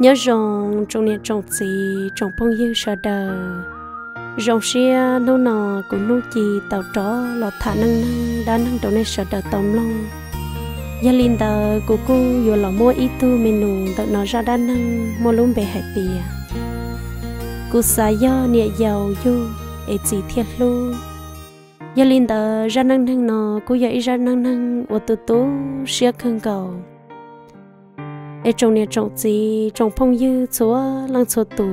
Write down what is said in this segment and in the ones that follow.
nhớ rằng trong niệm trồng gì trong phong yêu sợ đờ rồng xia nô nò của nô chì tàu tró lọt thả năng năng đã năng đầu này sợ đờ tông long gia linh tờ của cô vừa lọ mua ít tu mình nùng tự nó ra đa năng mua luôn về hải tiền cô xả do nhẹ giàu vô ấy chỉ thiệt luôn gia linh tờ ra năng năng nọ cô dậy ra năng năng ô tô tố xia khăn cầu ai trong nè trong gì trồng phong dư chúa lăng chúa tù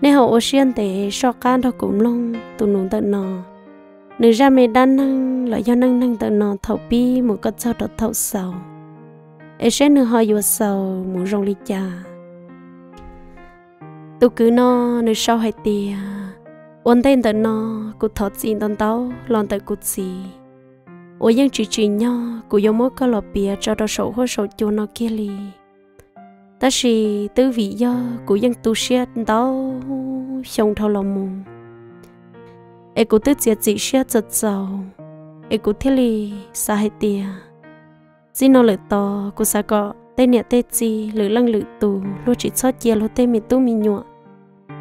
nè hậu ocean để so can đó cũng long tụ nụ tận nọ Nếu ra mẹ đan năng lợi do năng năng tận nọ thấu bi, một con sao đó thấu sầu ai sẽ nửa họ vừa sầu muốn rong ly cha tụ cứ nó nữ sau hai tia ôn tên tận nọ cụt thọ gì tận tao lon tận cụt gì ô yên chỉ chỉ nhau cụt yêu mỗi có lọ bia cho đó sổ hoa sổ chua nó kia li ta chỉ tư vị do của dân tu sĩ đó xong thâu lòng mù e của tư diệt dị siết giật giàu e của thiết lì xa hệ tìa chỉ nó lợi to của xa cọ tê nhẹ tê chi lử lăng lử tù lô chỉ cho chia lô tê mì tu mì nhọ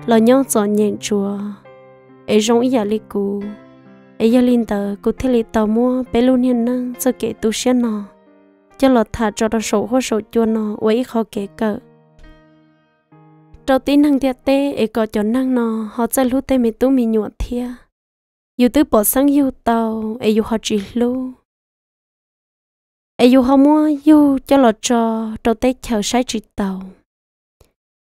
lò nhau gió nhện chùa e rong ý dạ lì cú e gia linh tờ của thiết lì tàu mua bé luôn hiền năng cho kể tu sĩ nó cho lo thả cho nó sổ hoa sổ chua nó với khó kể cỡ Trâu tiên năng thiệt tê ấy có cho năng nó họ sẽ lú tê mình tú mình nhuận thia Yêu tư bỏ sang yêu tàu ấy yêu họ chỉ lưu, ấy yêu họ mua yêu cho lo cho trâu tê chờ sai chỉ tàu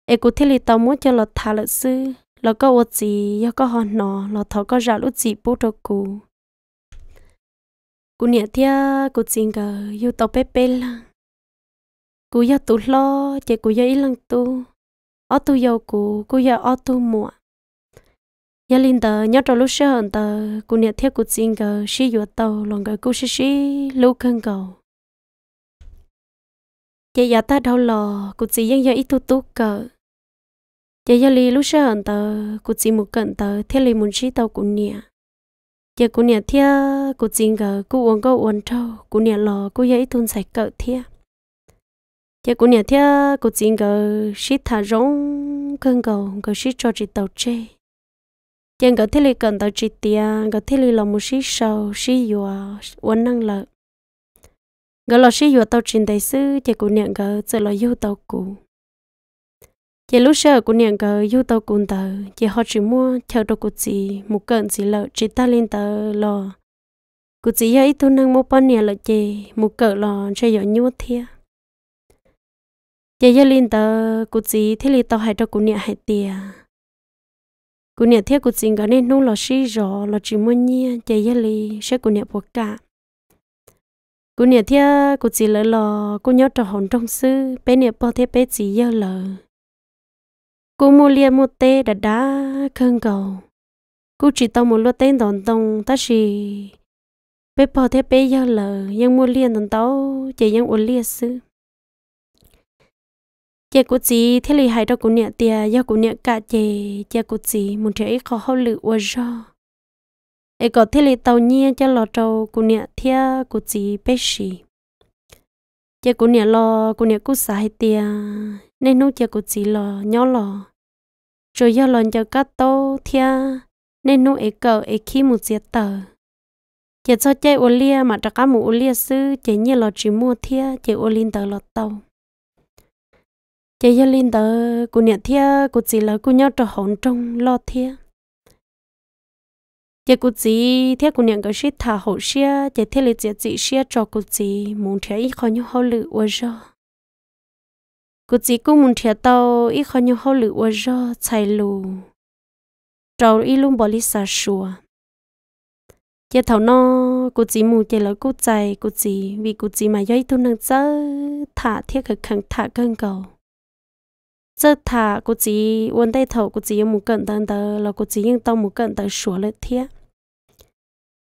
ấy cụ thiết lý tàu mua cho lo thả lợn sư lọt có ô gì do có họ nó lo thọ có giả lú gì bố đồ cụ cú nhẹ thia cú xin cả yêu tàu bé bé là cú yêu tụ lo chỉ cú yêu ít lần tu ở tu yêu cú cú yêu ở tu mua nhà linh tờ nhớ trò lúc xưa hơn tờ cú nhẹ thia cú xin cả xí yêu tàu lòng cả cú xí xí lâu khăn cầu chạy giờ ta đau lò cú chỉ dân giờ ít tu tu cờ chạy giờ li lúc xưa hơn tờ cú chỉ một cận tờ thiết li muốn xí tàu cú nhẹ giờ cô nhà thia cô chính gờ cô uống cô uống trâu cô nhà lò cô dễ tuân sạch cỡ thia giờ cô nhà thia cô chính gờ shit thả rong cơn cầu gờ shit cho chị tàu chê giờ gờ thế lì cần tàu chị tia gờ thế lì lòng một shit sầu shit yua uống năng lợi gờ lò shit yua tàu trình đại sư giờ cô nhà gờ giờ lò yêu tàu cũ chị lúc sợ của nàng cờ yêu tàu cùng tờ chị họ chỉ mua theo đồ của chị một cận chị lợ chị ta lên tờ lò của chị ấy tôi năng mua bao nhiêu lợ chị một cỡ lò cho giỏi nhua thia chị giờ lên tờ của chị thế là tàu hải đồ của nàng hải tiền của nàng thiết của chị gọi nên nô lò xí rõ lò chỉ mua nhia chị giờ li sẽ của nàng buộc cả của nàng thiết của chị lợ lò cô nhớ trò hồn trong sư bé nàng bao thế bé chị giờ lợ cô mua lia mua tê đã đá khăn cầu cô chỉ tao một lô tên đòn tông ta xì bé bò thế bé giờ lờ nhưng mua lia đòn tao chỉ nhưng uống lia sư chị cô chỉ thế lì hai đó cô nhẹ tia do cô nhẹ cả chị chị cô chỉ muốn trẻ khó hậu lự uống do ấy có thế lì tàu nhia cho lò trâu cô nhẹ thia cô chỉ bé xì chị cô nhẹ lo cô nhẹ cô sai tia nên nô chị cô chỉ lo nhỏ lo rồi do lần cho cá tô thia nên nu ấy cờ ấy khi một diệt tờ chỉ cho chơi ô lia mà cho cá mù ô lia sư chỉ như là chỉ mua thia chỉ ô linh tờ lọt tàu chỉ do linh tờ cụ nhận thia cụ chỉ là cụ nhau cho hồn trong lo thia chỉ cụ chỉ thia cụ nhận cái shit thả hậu xia chỉ thia lấy chỉ chỉ xia cho cụ chỉ muốn thia ít khó nhau hậu lự ô rồi กูจีกูมุนเทียโตอีคนยังเขาหรือว่าจ่อใช่ลูเราอีลุงบริษัทชัวเจ้าเท่านอกูจีมูเจแล้วกูใจกูจีวีกูจีมาย่อยตุนังเจ้าถาเทียกับขังถาเกินเก่าเจ้าถากูจีวันได้เท่ากูจียังมูเกินตันเตอแล้วกูจียังต้องมูเกินตันชัวเลยเทีย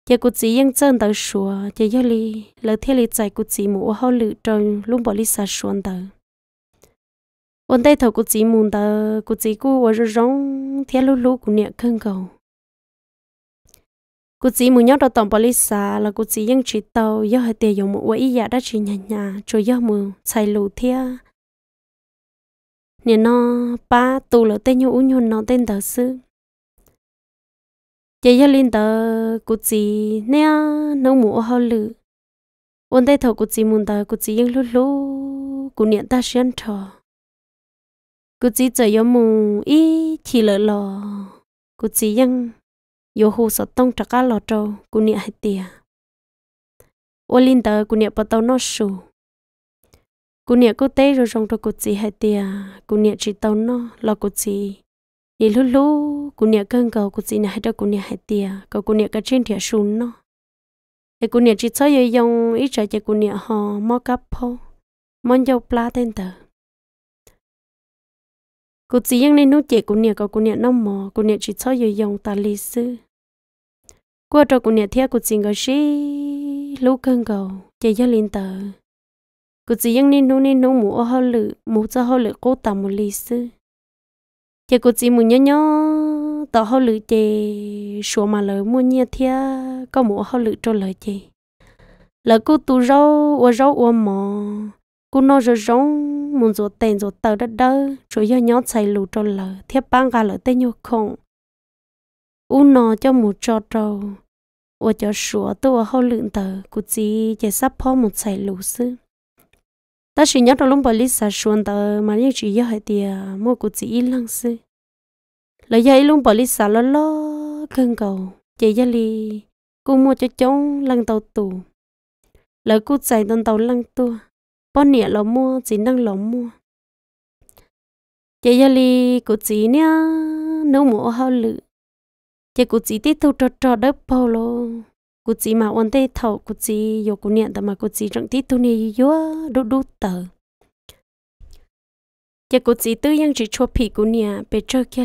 เจ้ากูจียังเจ้าตันชัวเจ้าย่อยลีแล้วเทียลีใจกูจีมูว่าเขาหรือเราลุงบริษัทชวนเตอวันได้ทกูจีมุนตากูจีกูว่าจะร้องเทียลุลุกูเนี่ยเครื่องเก่ากูจีมุนยอดตองบริษัทแล้วกูจียังจีเตายอดเตียยงมุว่าอีอยากได้จีหยาหยาช่วยยอดมือใส่ลูเทียเนี่ยนอป้าตูแล้วเต้นยูอุ้ยนนอเต้นเตอซื้อเจยลินเตอกูจีเนี่ยน้องหมูเขาลือวันได้ทกูจีมุนตากูจียังลุลุกูเนี่ยตาเชียนทอกูจีจะยมูอีทีละลอกูจียังโยหูสต้องจักรลอโจกูเนี่ยให้เตียโอลินเตอร์กูเนี่ยปะตอนอสูกูเนี่ยกูเตะรองตัวกูจีให้เตียกูเนี่ยจีตอนอลอกูจีนี่ลุลูกูเนี่ยเกินเกากูจีเนี่ยให้ตัวกูเนี่ยให้เตียก็กูเนี่ยกระเช่นเถียชุนเนาะไอ้กูเนี่ยจีเซยยงอีใจจะกูเนี่ยหอมอกับพ่อมันยาวปลาเต็นเตอร์ cô chỉ yang nên nốt chè cô nè có cô nè nông mò cô nè chỉ cho yêu dùng ta lý sư qua trò cô nè theo cô chỉ ngờ gì lúc cơn cầu chạy ra linh tờ cô chỉ yang nên nốt nên nốt mũ hoa hao lự mũ cho hao lự cô ta một lý sư chè cô chỉ mũ nhớ nhớ tao hao lự chè số mà lỡ mua nhẹ theo có mũ hoa lự cho lời chè là cô tu rau ô rau ô mò cô nói rồi rong muốn rủ tiền rủ tờ đất đỡ rồi do nhó chạy lù trâu lờ thiếp băng gà lỡ tên nhô khổng u nò cho một trò trâu ở cho sủa tôi ở hậu lượng tờ cụ chỉ chỉ sắp phó một chạy lù sư ta chỉ nhớ trong lúc bà lý xả xuân tờ mà những chỉ do hệ tiề mua cụ chỉ yên lặng sư lời dạy lúc bà lý xả lo lo cơn cầu chị gia lì cụ mua cho cháu lăng tàu tù lỡ cô chạy tàu lăng tua bọn nè lò mua chỉ năng lò mua chị giờ li cụ chỉ nha nấu mua hao lự chị cụ chị tết thâu trò trò đất bao lô cụ chị mà ôn tê thầu cụ chị, yo cụ niệm tầm mà cụ chị trọng tết tu nè yo đu đu tờ chị cụ chị tư yang chỉ cho phì cụ niệm bề cho kia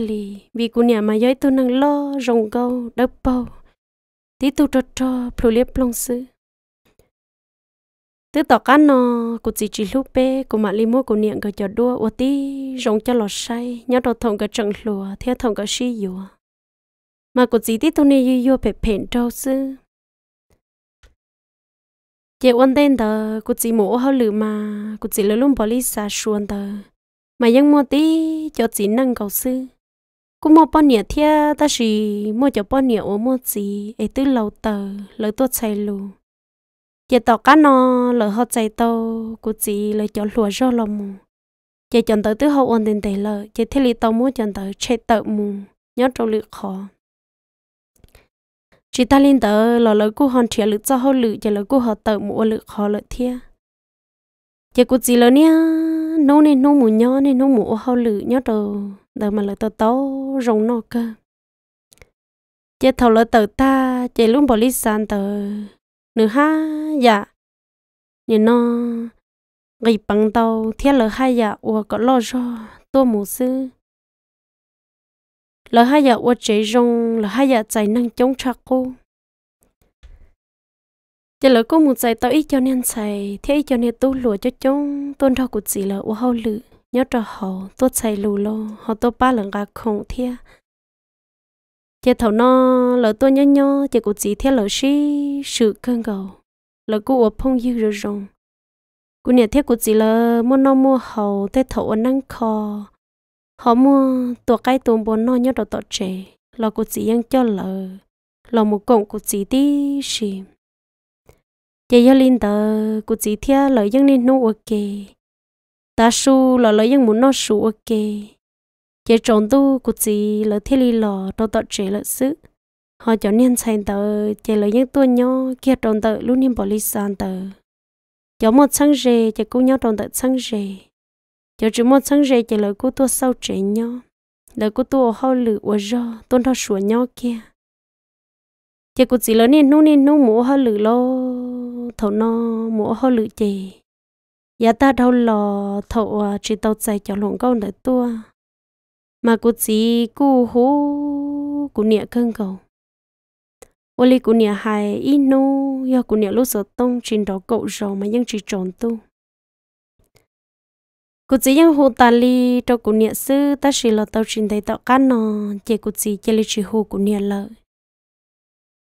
vì cụ niệm mà giới tu năng lo rồng câu đất bao tết tu trò trò plu liếp long sư tứ tỏ cá nó cụ chỉ chỉ lúc bé cụ mà limo cụ niệm cái cho đua ô tí rong cho lọt say nhớ đồ thòng cái trần lùa theo thòng cái xi dùa mà cụ chỉ tí tôi nè yêu yêu bể bền trâu sư chị ôn tên tờ cụ chỉ mổ hơi lử mà cụ chỉ lười luôn bò đi xa xuân tờ mà vẫn mua tí cho chỉ nâng cầu sư cũng mua bao nhiêu thia ta chỉ mua cho bao nhiêu ô mua gì ấy tư lâu tờ lỡ tuột say lù chị tỏ cá nó lỡ họ chạy tàu cụ chị lỡ cho lúa rau lò mù chị chọn tới thứ hậu ổn định tỷ lợ chị thấy lý tàu mua chọn tới chạy tàu mù nhớ trong lự khó chị ta lên tới lỡ lỡ cụ hòn trẻ lự cho hậu lự chị lỡ cụ họ tàu mù lự khó lỡ thia chị cụ chị lỡ nha nô nên nô mù nhó nên nô mù hậu lự nhớ trâu đời mà lỡ tàu tàu rồng nó cơ chị thầu lỡ tàu ta chị luôn bỏ lý sàn tới nữa ha dạ nhìn nó gây bằng tàu thiết lời hai dạ ủa có lo cho tôi mù sư lời hai dạ ủa chế rong lời hai dạ chạy năng chống trạc cô chỉ lời cô một chạy tao ít cho nên chạy thế ít cho nên tu lùa cho chúng tôn thọ của chị là ủa hậu lự nhớ cho họ tôi chạy lù lo họ tôi ba lần gà không thiệt chị thầu nó lỡ tôi nhớ nhớ chị cũng chỉ theo lỡ xí sự cơn cầu lỡ cô ở phong dư rồi rồng cô nhà theo của chị lỡ mua nó mua hầu tê thầu nắng kho họ mua tổ cái tuồng bốn nó nhớ đồ tổ trẻ lỡ cô chị vẫn cho lỡ lỡ một cổng của chị tí xì chị giờ linh tờ cô chị theo lỡ vẫn nên nuôi ok ta su lỡ lỡ vẫn muốn nó su ok chế trộn tu cụ chỉ là thiết lý lò đâu tọt chế lợi sự họ cho nên thành tờ chế lợi những tuần nhỏ kia trộn tờ luôn niệm bỏ lý san tờ cho một sáng rề chế cũng nhau trộn tờ sáng rề cho chỉ một sáng rề chế lợi cụ tua sau chế nhau lợi cụ tua hao lử ở do tôn thao sủa nhau kia chế cụ chỉ lớn nên nô nên nô mũ hao lử lo thầu no mũ hao lử chế giá ta đâu lò thầu chỉ à, tàu chạy cho lộn câu đợi tua mà cô chỉ cô hú cô nhẹ cơn cầu ô li cô nhẹ hài ít nô do cô nhẹ lúc sợ tông trên đó cậu rồi mà chỉ tròn tu cô chỉ yang hồ ta li cho cô nhẹ sư ta chỉ là tàu trên thấy tạo can nó chỉ cô chỉ chỉ li chỉ hồ cô nhẹ lợi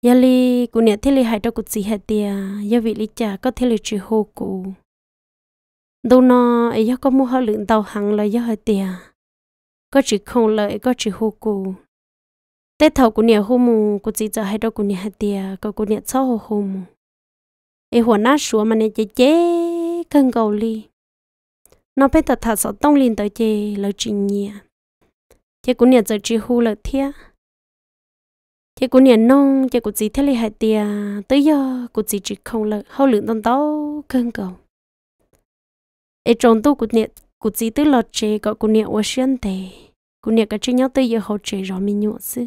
giờ li cô nhẹ thế li hại cho cô chỉ hại tiề giờ vị li chả có thế li chỉ hồ cô đâu nó ấy có mua hơi lượng tàu hàng là giờ hại tiề có chỉ không lợi có chỉ hô cụ tết thầu của nhà hô mù của chị giờ hay đâu của nhà hạt tiề có của nhà sau hô hô mù ấy หัวหน้าชัวมันเนี่ยเจ๊เจ๊กังเกาหลีน้องเป็นตัดถัดสอต้องลินตัวเจเลยจีเนียเจ๊กูเนี่ยจะจีฮูเลยเทียเจ๊กูเนี่ยน้องเจ๊กูจีเทลีหายเตียตัวย่อกูจีจีคงเลยเขาหลืนตอนโตกังเกาไอ้จงตู้กูเนี่ย cụ chỉ tư lọt chế có cụ niệm ở xuyên tề cụ niệm cái chế nhau tư giờ học chế rõ mình nhộn sư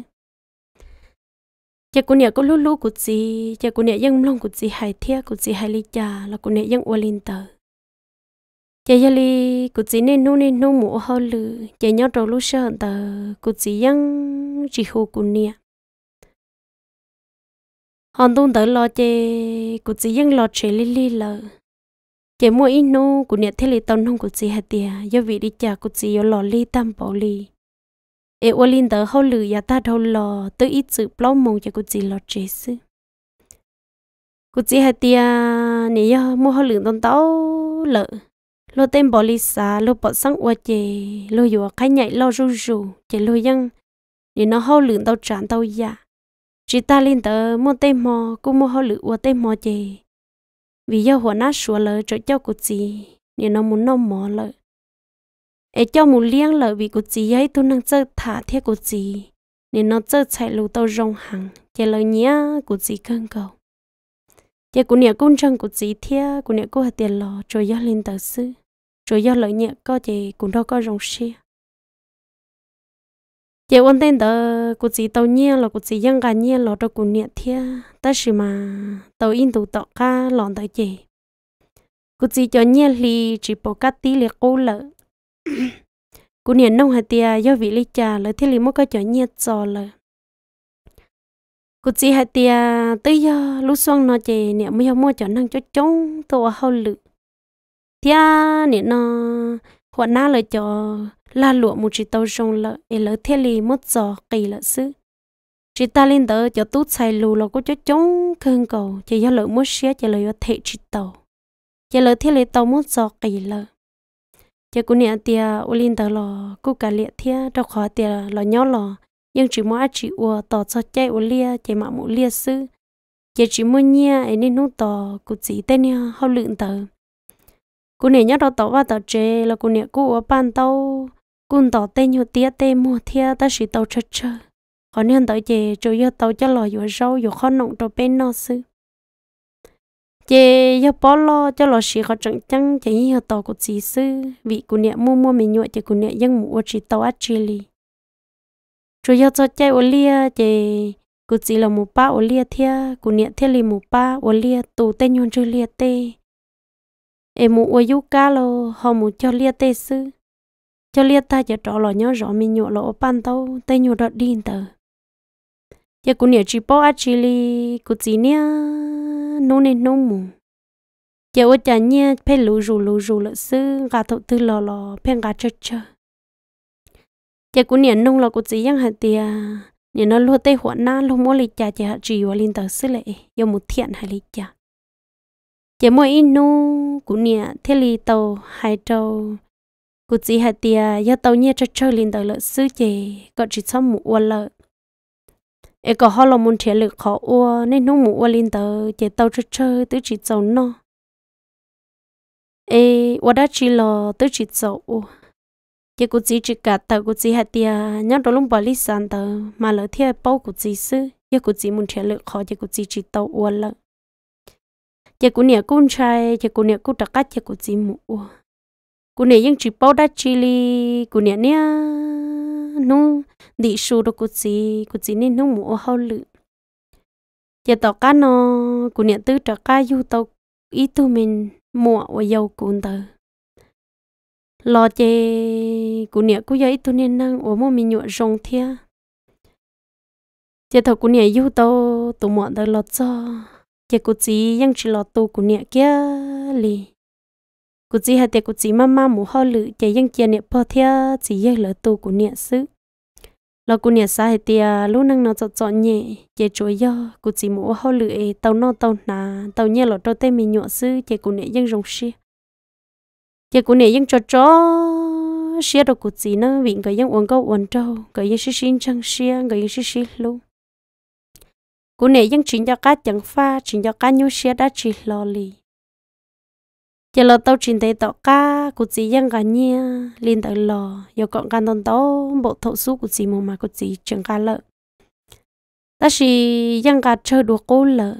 chị cụ niệm cụ lú lú cụ chỉ chị cụ niệm dân long cụ chỉ hài thia cụ chỉ hài ly trà là cụ niệm dân ô linh tờ chị giờ li cụ chỉ nên nô nên nô mũ hơn lử chị nhau trâu lú sợ tờ cụ chỉ dân chỉ hồ cụ niệm hòn tung tờ lo chị cụ chỉ dân lo chế ly ly lờ chỉ mua ít nô của nhà thế lì tông nông của chị hạt tiề do vị đi chả của chị ở lò ly tam bảo li ê ô linh tờ hậu lử nhà ta đâu lò tới ít sự plau mong cho của chị lò chế sư của chị hạt tiề nè do mua hậu lử tông tao lợ lô tên bảo ly xa lô bỏ sáng qua chè lô vừa khai nhảy lô rù rù chè lô dân nè nó hậu lử tao tràn tao dạ chị ta lên tờ mua tên mò cũng mua hậu lử qua tên mò chè vì do hồ na xua lỡ cho cho cụ chị nên nó muốn nó mỏ lỡ ấy cho muốn liang lỡ vì cụ chị ấy tôi năng chơi thả theo cụ chị nên nó chơi chạy lù tàu rong hàng chơi lỡ nhá cụ chị cơn cầu chơi cụ nhà công trăng cụ chị theo cụ nhà cô hạt tiền lò rồi do lên tờ sư rồi do lỡ nhẹ có chạy cũng đâu có rong xia giờ ôn tên đó cụ chỉ tàu nhia là cụ chỉ dân cả nhia là đâu cụ nhiệt thia ta chỉ mà tàu in tụ tọt ca lòn tới chị cụ chỉ cho nhia li chỉ bỏ cắt tí liệt cô lợ cụ nhiệt nông hạt tia do vị lý trà là thiết lý mất cái cho nhia cho lợ cụ chỉ hạt tia tới giờ lúc xoang nó chị niệm mới mua cho năng cho chống tàu hao lự thia niệm nó hoạt na lời cho la lụa một chỉ tàu rong lợ e lỡ thiết lì mất giò kỳ lợ sư chỉ ta lên tới cho tút xài lù lọ có cho chống khương cầu chỉ do lỡ mất xía chỉ lỡ thể chỉ tàu chỉ lỡ thiết lì tàu mất giò kỳ lợ chỉ cũng nhận tia u lên tới lọ cô cả liệt thia đâu khó tia lọ nhỏ lò nhưng chỉ mỗi chỉ ua tỏ cho chạy u lia chỉ mà mũ lia sư chỉ chỉ mua nhia ấy nên nút tỏ cụ chỉ tên nhau học lượng tờ cô nè nhớ đâu tàu và tàu chê là cô nè cô ở ban tàu cún tỏ tên nhiều tía tê mua thia ta chỉ tàu chơi chơ khó nên tới chơi chơi yếu tàu cho lò vừa rau vừa kho nọng cho bên nó sư chơi giờ bỏ lo cho lò sĩ họ chẳng chăng chơi như tàu của chị sư vị của nẹ mua mua mình nhụa chè của nẹ dân mua chỉ tàu át chì lì chủ yếu cho chơi ô lia chơi của chị là một ba ô lia thia của nẹ thia lì một ba ô lia tù tên nhon chơi lia tê em mua ô yuka lo họ mua cho lia tê sư cho liệt ta cho trọ lò nhớ rõ mình nhộ lỗ ban tàu tây nhộ đọt đi tờ giờ cũng nhớ chỉ bỏ ăn chỉ li cũng chỉ nia nô nên nô mù giờ ôi nhà nia phải lù rù lù rù lỡ xứ gà thọ tư lò lò phải gà chơ chơ giờ cũng nhớ nông lò cũng chỉ yang hạt tia nhớ nó lúa tây hoạn na luôn mỗi lịch cha chỉ hạt chỉ và linh tờ xứ lệ giờ một thiện hạt lịch cha giờ mỗi nô cũng nhớ thế li tàu hai tàu cụ chỉ hạt tia ya tàu nhẹ cho chơi lên đầu lợn sư chè có chỉ xong mũ uôn lợn e có họ là muốn thể lực khó uo nên nó mũ uôn lên đầu chè tàu cho chơi tứ chỉ tàu nó e uo đã chỉ lo tứ chỉ tàu uo chè cụ chỉ chỉ cả tàu cụ chỉ hạt tia nhớ đồ lông bỏ lì sàn tàu mà lỡ thiệt bao cụ chỉ sư ya cụ chỉ muốn thể lực khó chè cụ chỉ chỉ tàu uo lợn chỉ cụ nè cụ trai chỉ cụ nè cụ đặc cách chỉ cụ chỉ mũ uo cú này những chỉ bao đa li cú này nè nó đi xu đó cú gì cú gì nên nó mua hao lự giờ tao cá nó cú này tư trả cá du tao ít tụi mình mua và yêu cuốn tờ lo chê cú này cú giờ ít tụi nè năng ủa mua mình nhựa rong thia giờ tao cú này du tao tụi mọi tao lo cho giờ cú gì những chỉ lo tụi cú này kia li cụ chỉ hạt tiệc cụ chỉ mama mù ho lự chạy dân chia niệm bò thea chỉ dân lỡ tu của niệm sư lo cụ niệm sa hạt tiệc lúc năng nó cho cho nhẹ chạy chuối do cụ chỉ mù ho lự tàu no tàu nà tàu nhẹ lọ trâu tê mình nhọ sư chạy cụ niệm dân rồng xi chạy cụ niệm dân cho cho xia đồ cụ chỉ nó vịn cái dân uống câu uống trâu cái dân xí xí chăng xia cái dân xí xí luôn cụ niệm dân chính cho cá chẳng pha chính cho cá nhu xia đã chỉ lo lì giờ lo tàu chín thấy tao cá của chị dân cả nhà liên tới lò giờ còn gan tao tao bộ thổ số của chị mua mà của chị chẳng cả lợ ta chỉ dân cả chơi đùa cố lợ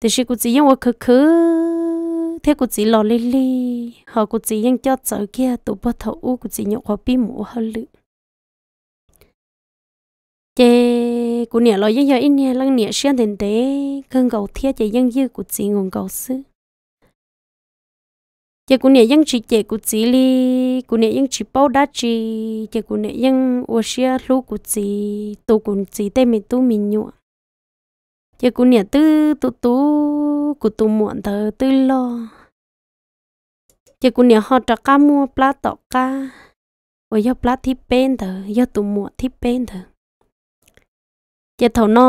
thì chỉ của chị dân qua khứ khứ thế của chị lò li li họ của chị dân cho sợ kia tụ bộ thổ u cụ chỉ nhậu qua bi mũ hơn lự chê cụ nè lo dân giờ ít nè lăng nè xuyên thành tế cơn cầu thiết chê dân dư cụ chỉ nguồn cầu sư chị cũng nè ยัง chị chị cũng chỉ li cũng nè ยัง chị bao đa chị chị cũng nè ยัง ô xia lu cũng chỉ tu cũng chỉ tay mình tu mình nhụa chị cũng nè tư tu tu của tu muộn thờ tư lo chị cũng nè họ trả ca mua plá tọ ca ô do plá thi bên thờ do tu muộn thi bên thờ chị thầu nó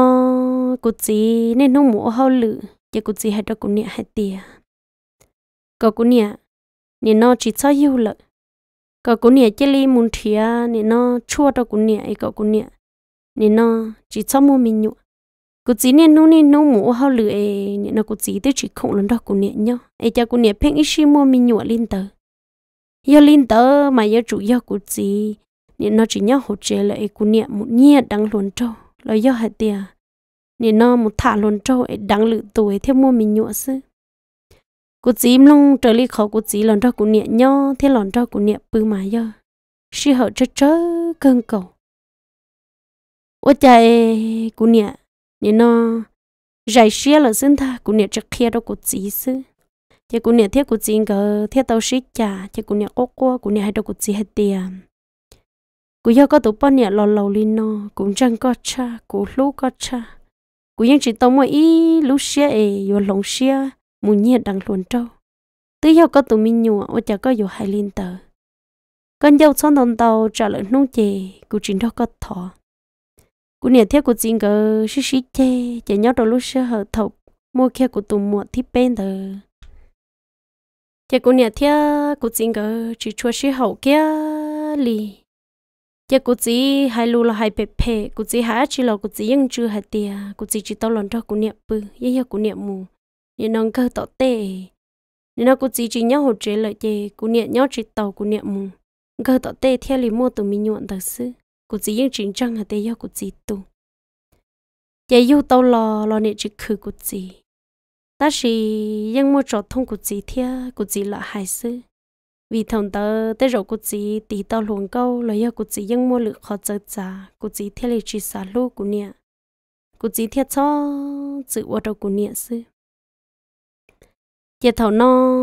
cũng chỉ nên nó mua hao lự chị cũng chỉ hay đó cũng nè hay tiền có cô nè nè nó chỉ cho yêu lợ có cũng nè chơi li muốn thia nè nó chua đâu cũng nè ấy có cũng nè nè nó chỉ cho mua mình nhụ cũng chỉ nè nó nè nó mũ hao lửa nè nó cũng chỉ tới chỉ không lần đó cũng nè nhau ấy cho cũng nè phèn ít xí mua mình nhụ lên tờ yêu lên tờ mà yêu chủ yêu cũng chỉ nè nó chỉ nhau hồ trợ lại cũng nè một nhẹ đang luôn cho là yêu hạt tiền nè nó một thả luôn cho ấy đang lự tuổi theo mua mình nhụ xứ cú chỉ long trở lại khó cú chỉ lần đó cú niệm nho thế lần đó cú niệm bự mà giờ sư hậu chớ chớ cơn cầu ô trời cú niệm nên nó giải xe là xin tha cú niệm chắc kia đó cú chỉ sư chỉ cú niệm thiết cú chỉ ngờ thiết tàu sĩ trả chỉ cú niệm ốc qua cú niệm hai đó cú chỉ hết tiền cú giờ có tụ bọn niệm lò lầu lên nó cũng chẳng có cha cú lú có cha cú ยัง chỉ tao mỗi ý lú xe ấy vừa lòng xe mù nhiệt đang luồn trâu tứ hiệu có tụi mình nhụa, ô chả có dù hai linh tờ con dâu son đồng tàu trả lời nông chè cụ trình đó có thọ cụ nhà thiết cụ chính gờ xí xí chê chả nhớ đầu lúc sơ hở thọc mua khe của tụi muộn thiết bên tờ chả cụ nhà thiết cụ chính gờ chỉ chua xí hậu kia lì chả cụ chỉ hai lù là hai bẹp bẹp cụ chỉ hai chỉ là cụ chỉ yên chưa hai tia cụ chỉ chỉ tao lần đó cụ nhà bự yên yêu cụ nhà mù nên nó cơ tỏ tệ nên nó cũng chỉ chỉ nhau hỗ trợ lợi chê cũng niệm nhau chỉ tàu cũng niệm mù cơ tỏ tệ theo lý mua từ mình nhuận thật sự cũng chỉ những chuyện trăng ở tê do cũng chỉ tu, chè yêu tàu lò lo niệm chỉ khử cũng chỉ ta chỉ những mua trò thông cũng chỉ theo cũng chỉ là hại sự vì thằng tớ tới rồi cô chỉ tí tàu luồng câu lo yêu cô chỉ nhưng mua lựa khó chơi trả cô chỉ theo lời chỉ xả lô của niệm, cô chỉ theo cho chữ vào đầu của niệm sư giờ thầu nó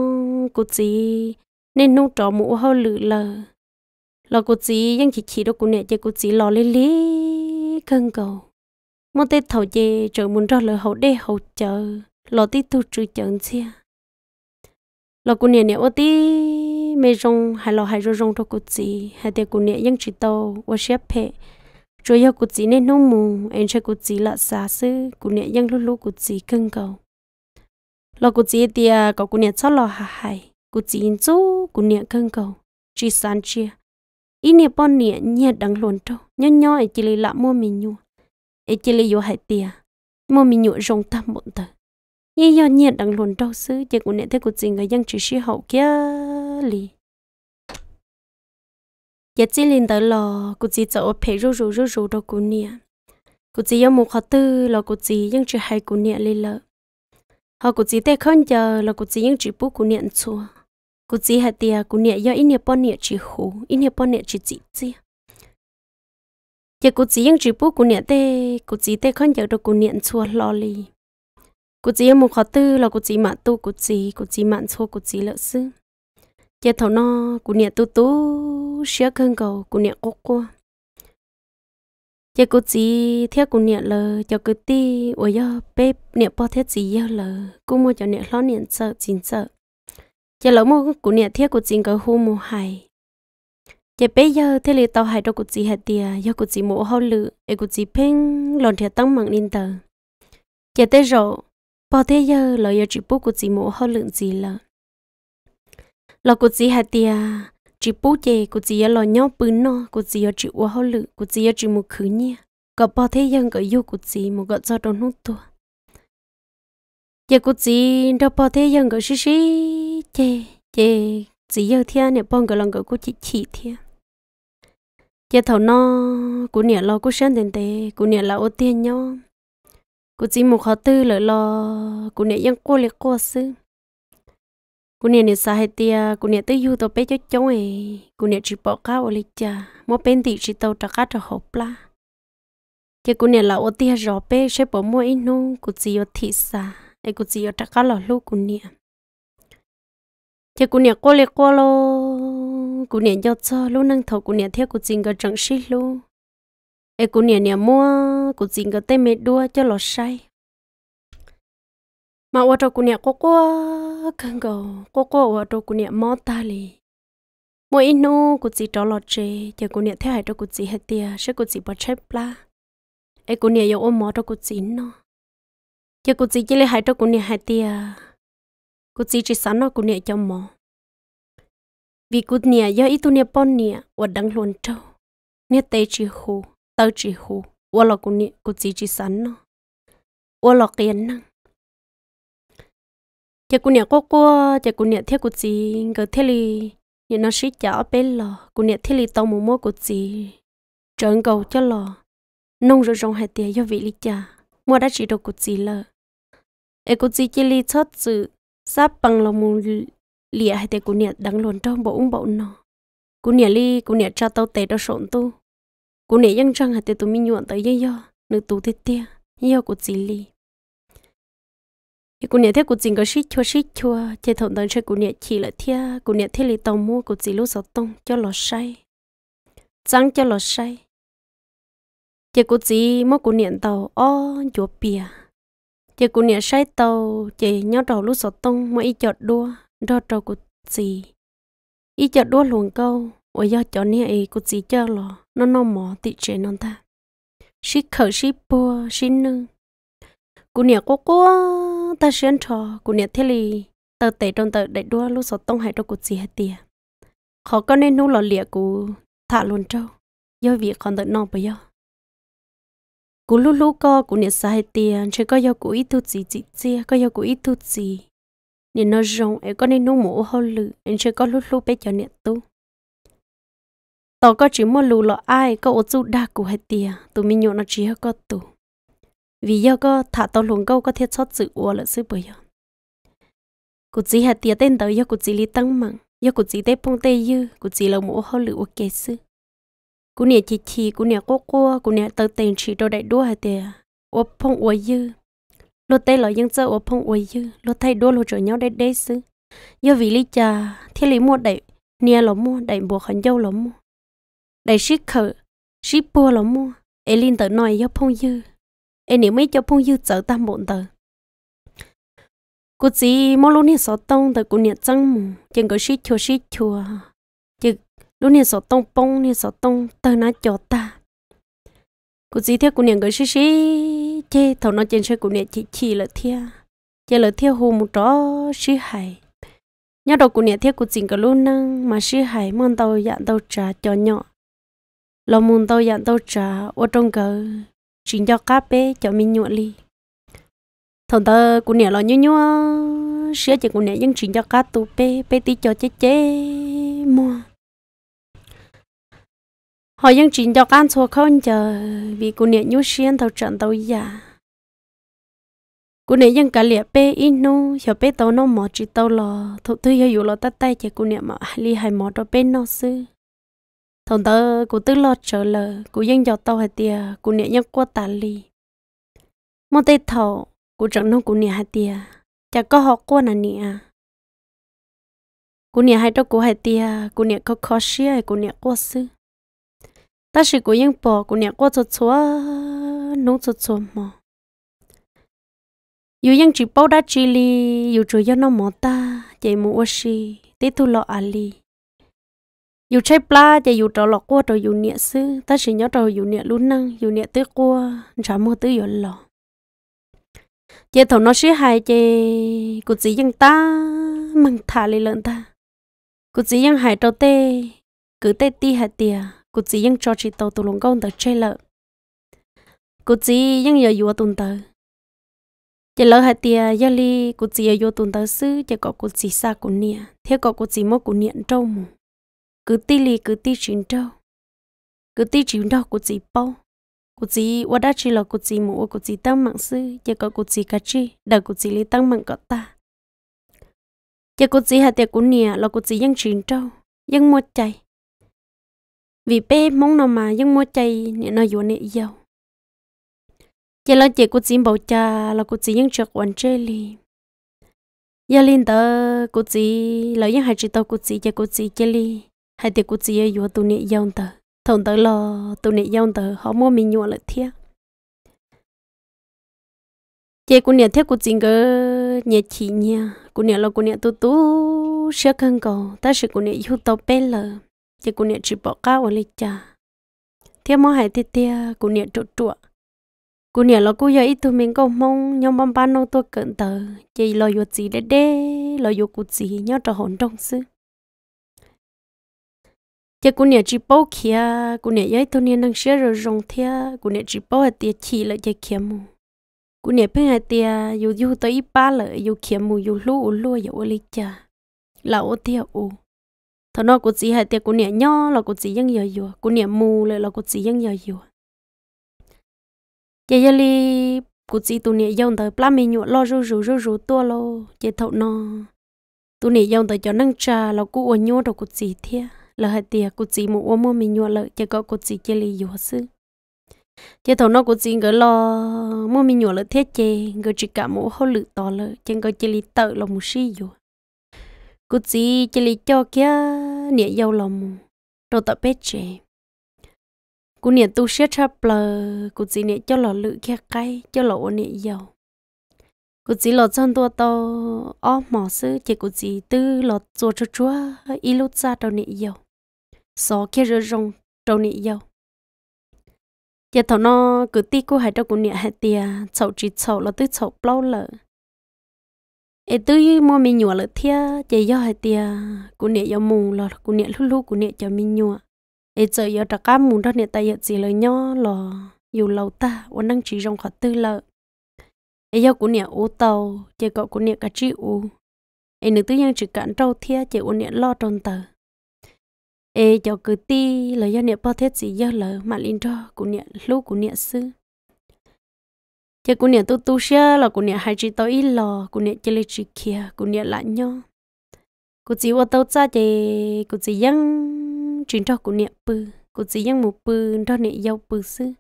cô chị nên nung trọ mũ hao lử lờ lò cô chị vẫn chỉ chỉ đâu cô nè giờ cô chị lò lê lê cân cầu mong tết thầu về trời muốn ra lời hậu đê hậu chờ lò tí tu trừ chận chia lò cô nè nè ô tí mê rong hay lò hay rong rong cho cô chị hay tê cô nè vẫn chỉ tàu ô xếp phê rồi giờ cô chị nên nung mù em cho cô chị là xa xứ cô nè vẫn lúc lúc cô chị cân cầu lo cụ chị tia có cô niệm cho lo hà hay cụ chị in chú cụ niệm cơn cầu chị san chia ý niệm bọn niệm nhẹ đắng luôn trâu nhỏ nhỏ ấy chỉ lấy lạ mua mình nhua ấy chỉ lấy vô hại tia mua mình nhua rong tam bọn tờ nhẹ nhỏ nhẹ đắng luôn trâu xứ chỉ cụ niệm thấy cụ chị người dân chỉ sĩ hậu kia lì giờ chỉ lên tới lò cụ chỉ cho phải rú rú rú rú đâu cụ niệm cụ chị yêu một khó tư lò cụ chị vẫn chưa hay cụ niệm lên lợi họ cũng chỉ tê không giờ là cũng chỉ những chữ bút của niệm chùa cũng chỉ hạt tiền của niệm do ít niệm bao niệm chỉ khổ ít niệm bao niệm chỉ chỉ chỉ giờ cũng chỉ những chỉ bút của niệm tê cũng chỉ tê không giờ là của niệm chùa lo lì cũng chỉ một khó tư là cũng chỉ mạng tu cũng chỉ cũng chỉ mạng chùa cũng chỉ lợi sư giờ thầu nó của niệm tu tu xia cơn cầu của niệm quốc qua giờ cô chỉ theo cô niệm lờ cho cứ ti ôi giờ bếp niệm bao thiết gì giờ lờ, cô mua cho niệm lo niệm sợ chín sợ giờ lỡ mua cô niệm theo cô chín cái hô mù hài giờ bây giờ thế là tàu hải đâu cô chỉ hạt tiề giờ cô chỉ mua hậu lự ấy cô chỉ phênh lòn thiệt tăng mạng lên tờ giờ tới rồi bao thế giờ lỡ giờ chỉ bút cô chỉ mua hậu lượng gì lờ, lỡ cô chỉ hạt tiề chỉ bố chè cô chỉ lo nhau bún nó cô chỉ chỉ uo hao lự cô chỉ chỉ một khứ nhia có bao thế nhân có yêu cô chỉ một gọi cho đồ nút tua giờ cô chỉ đâu bao thế nhân có xí xí chè chè chỉ yêu thia nè bông cái lòng của cô chỉ chỉ thia giờ thầu nó cô nè lo cô sáng đến tề cô nè là ô tiền nhau cô chỉ một khó tư lợi lo cô nè dân cô lệ cô sư cô nè nè sa hết tia cô nè tới du tàu bé cho chó ấy cô nè chỉ bỏ cá ở lịch cha mua bên thì chỉ tàu trả cá cho hộp la cái cô nè là ô tia rõ bé sẽ bỏ mua ít nu cô chỉ ở thị xã ấy cô chỉ ở trả cá là lu cô nè cái cô nè cô lệ cô lo cô nè cho cho lu năng thầu cô nè theo cô chỉ có chẳng xí lu ấy cô nè nè mua cô chỉ có tay mệt đua cho lọt say mà ô tô của nhà cô cô cần cầu cô cô ô tô của nhà mót ta li mỗi ít nô của chị trò lọt chê thì của nhà theo hai trò của chị hết tia sẽ của chị bớt chép la ai của nhà yêu ôm mót trò của chị nó thì của chị chỉ lấy hai trò của nhà hai tia của chị chỉ sẵn nó của nhà cho mò vì của nhà do ít tu nhà bon nhà ô đăng luôn trâu nhà tây chỉ hồ tao chỉ hồ ô lọ của nhà của chị chỉ sẵn nó ô lọ kiến năng chị cô nhà cô cô chị cô nhà theo cô chị ngờ thế li nhà nó sĩ chả bé lò cô nhà thế li tàu mù mô cô chị trơn cầu cho lò nông rồi rong hai tiền do vị li cha mua đã chỉ đồ cô chị lợ em cô chị chỉ li chót sự sắp bằng lòng mù lìa hai tiền cô nhà đắng luôn trong bộ ung bộ nó cô nhà li cô nhà cha tàu tè đó sộn tu cô nhà dân răng hai tiền tụi mình nhuận tới dây do nữ tụ thế tia do cô chị li thì cô nhẹ thế cô chỉnh có xích chua xích chua chế thằng đơn chơi cô nhẹ chỉ là thia cô nhẹ thế lấy tàu mua cô chỉ lúc sáu tông cho lọ say trắng cho lọ say chế cô chỉ mua cô nhẹ tàu o chúa bìa chế cô nhẹ say tàu chế nhớ đầu lúc sáu tông mà ít chợt đua đo đầu cô chỉ ít chợt đua luồng câu ở do chọn nhẹ ấy cô chỉ cho lọ nó nó mỏ tị chế non ta xích khởi xích bùa xích nương cô nhẹ cô cô ta xuyên trò của nhà thế lì tờ tệ trong tờ đại đua lúc sọt tông hải trong cuộc gì hết tiệt khó có nên nô lò lìa của thả luôn trâu do việc còn đợi nọ bây giờ cú lú lú co cú nè sai tiền chứ có do cú ít thuốc gì chị chia có do cú ít thuốc gì nè nó rong em có nên nô mũ hô lự em chứ có lú lú bé cho nè tu tao có chỉ mua lù lọ ai có ô chú đa của hết tiền tụi mình nhộn nó chỉ có tụ vì do có thả tàu lùng câu có thiết sót sự ua lợi sư bởi do cụ chỉ hạt tiệt tên tới do cụ chỉ lý tăng mặn do cụ chỉ tê pông tê dư cụ chỉ là mũ hô lựu kê sư cụ nè chỉ chì, cụ nè cô cô cụ nè tờ tiền chỉ đồ đại đua hạt tiệt ua pông ua dư lô tê lợi dân sơ ua phong ua dư lô thay đua lô chỗ nhau đây đây sư do vì lý cha thiết lý mua đại nè lỗ mua đại bùa khẩn dâu lỗ mua đại sĩ khờ sĩ bùa lỗ mua linh tờ nói do phong dư em nếu mấy cho phong yêu trở tam bộn tờ cô chỉ mỗi lúc này sáu tông tờ cô niệm trăng mù chẳng có shit chua shit chua chứ lúc này sáu tông bông này sáu tông tờ nó cho ta cô chỉ theo cô niệm cái shit shit chê thầu nó trên xe cô niệm chỉ chỉ là thea chê là thea hồ một đó shit hay nhớ đầu cô niệm theo cô chỉnh cái luôn năng mà shit hay mong tàu dạng tàu trà cho nhỏ lòng mong tàu dạng tàu trà ô trong cờ chính cho cá bé cho mình nhuộn li thằng ta cũng nhẹ lo nhớ nhớ sữa chỉ cũng nhẹ nhưng chính cho cá tu bé bé tí cho chết chết mua họ ยัง chính cho ăn số không chờ vì cũng nhẹ nhớ xuyên thầu trận tàu già cô nè dân cả liệt bé ít nô hiểu bé tàu nó mỏ chỉ tàu lò thụ thư hiểu lò tắt tay chỉ cô nè mà li hai mỏ đó bé nó sư thằng tớ cô tư lo trở lờ cô dân cho tao hay tia cô nhẹ nhắc qua tà lì mong tê thầu cô chẳng nông cô nhẹ hai tia chả có họ qua nà nhẹ cô nhẹ hai đâu cô hai tia cô nhẹ có khó xia cô nhẹ qua sư ta chỉ cô dân bỏ cô nhẹ qua cho chúa nông cho chúa mà yêu dân chỉ bao đã chỉ li yêu chúa dân nó mỏ ta chạy mua xi tê thu lo ali dù chơi pla dù trò lọ cua trò dù nhẹ sư ta chỉ nhớ trò dù nhẹ luôn năng dù nhẹ tứ cua trả mua tứ dù lọ chị thầu nó xí hài chị cụ chỉ dân ta mừng thả lì lợn ta cụ chỉ dân hài trò tê cứ tê ti hạt tìa cụ chỉ dân cho chị tàu tù lùng công chơi lợn cụ chỉ dân giờ dù tùn tờ chị lỡ hạt tìa giờ ly cụ chỉ giờ dù tùn tờ sư chị có cụ chỉ xa cụ nhẹ thế có cụ chỉ mua cụ nhẹ trâu cứ ti lì cứ ti chín đâu cứ ti chín đâu của chị bao của chị và đã chỉ là của chị mua của chị tâm mạng sư chỉ có của chị cái chi đã của chị li tâm mạng có ta chỉ của chị hạt tiệc của nia là của chị vẫn chín đâu vẫn mua chạy vì bé mong nào mà vẫn mua chạy nè nó vô nè yêu chỉ là chỉ của chị bảo cha là của chị vẫn chưa quan chơi li, giờ lên tờ của chị là vẫn hai chị tao của chị chỉ của chị chơi liền hai tiệc của chị yêu vừa tụi nị dòng tờ thông tớ lo tụi nị dòng tờ họ mua mình nhua lại thiệt chị cũng nhớ thiết của chị cơ nhớ chị nha cũng nhớ lo cũng nhớ tu tu sẽ cần cầu ta sẽ cũng nhớ yêu tàu bên lờ chị cũng nhớ chỉ bỏ cao ở lịch cha thiết mong hai thiết tia cũng nhớ trụ trụ cũng nhớ lo cũng giờ ít tụi mình cầu mong nhau băm băm nô tôi cận tờ chị lo yêu chị để để, lo yêu của chị nhau trò hồn trong xứ chứ cũng nhà chỉ bao kia cũng nhà ấy thôi nên đang xé rồi rong thia cũng nhà chỉ bao hạt tiệt chỉ lại chơi kia mù cũng nhà bên hạt tiệt, dù dù tới ba lại dù kia mù dù lú lú dù lấy cha là ô tiệt u, thằng nó cũng chỉ hạt tiệt cũng nhà nhỏ là cũng chỉ vẫn giờ giờ cũng nhà mù lại là cũng chỉ vẫn giờ giờ giờ giờ li cũng chỉ tụi nhà dòng tới plá mình nhụa lo rú rú rú rú to lo chơi thầu nó tụi nhà dòng tới cho nâng trà là cũng ôn nhô đâu cũng chỉ thiệt là hai tia cụ chỉ một ô mua mình nhua lợi chỉ có cụ chỉ chỉ lì dù sư chỉ thấu nó cụ chỉ gỡ lo mua mình nhua lợi thiết chế gỡ chỉ cả một hô lự to lợi chỉ có chỉ lì tự lòng một xí dù cô chỉ chơi lì cho kia nhẹ dâu lòng rồi tập bếp chế cụ nhẹ tu sửa cha bờ cụ chỉ nhẹ cho lò lự kia cay cho lò nhẹ dâu cụ chỉ lọt chân tua tàu ó mỏ sư chỉ cụ chỉ tư lọt chua chua chua ít lúc xa tàu nị dầu so kia rơ rong trâu nị yêu giờ thằng nó cứ tí cô hai đâu cũng nhẹ hai tia chậu chỉ chậu là tứ chậu bao lợ ấy tứ mua mi nhua lợ thia giờ do hai tia cũng nhẹ do mùng là cũng nhẹ lú lú cũng nhẹ cho mi nhua ấy giờ do đặc cá mùng đó nhẹ tay giờ chỉ lời nhó là dù lâu ta vẫn đang chỉ rong khỏi tư lợ ấy do cũng nhẹ ô tàu giờ cậu cũng nhẹ cả chị ô ấy nữ tư nhân chỉ cản trâu thia chỉ cũng nhẹ lo trôn tờ ê cho cứ ti là do niệm bao thế gì do là mà linh cho của niệm lúc của niệm sư chứ của niệm tu tu xe là của niệm hai chị tao ít lò của nè chơi chỉ kia của niệm lại nhau của chỉ qua tao ra chị của chỉ dân chuyện cho của niệm bự của chỉ dân một bự cho niệm giàu bự sư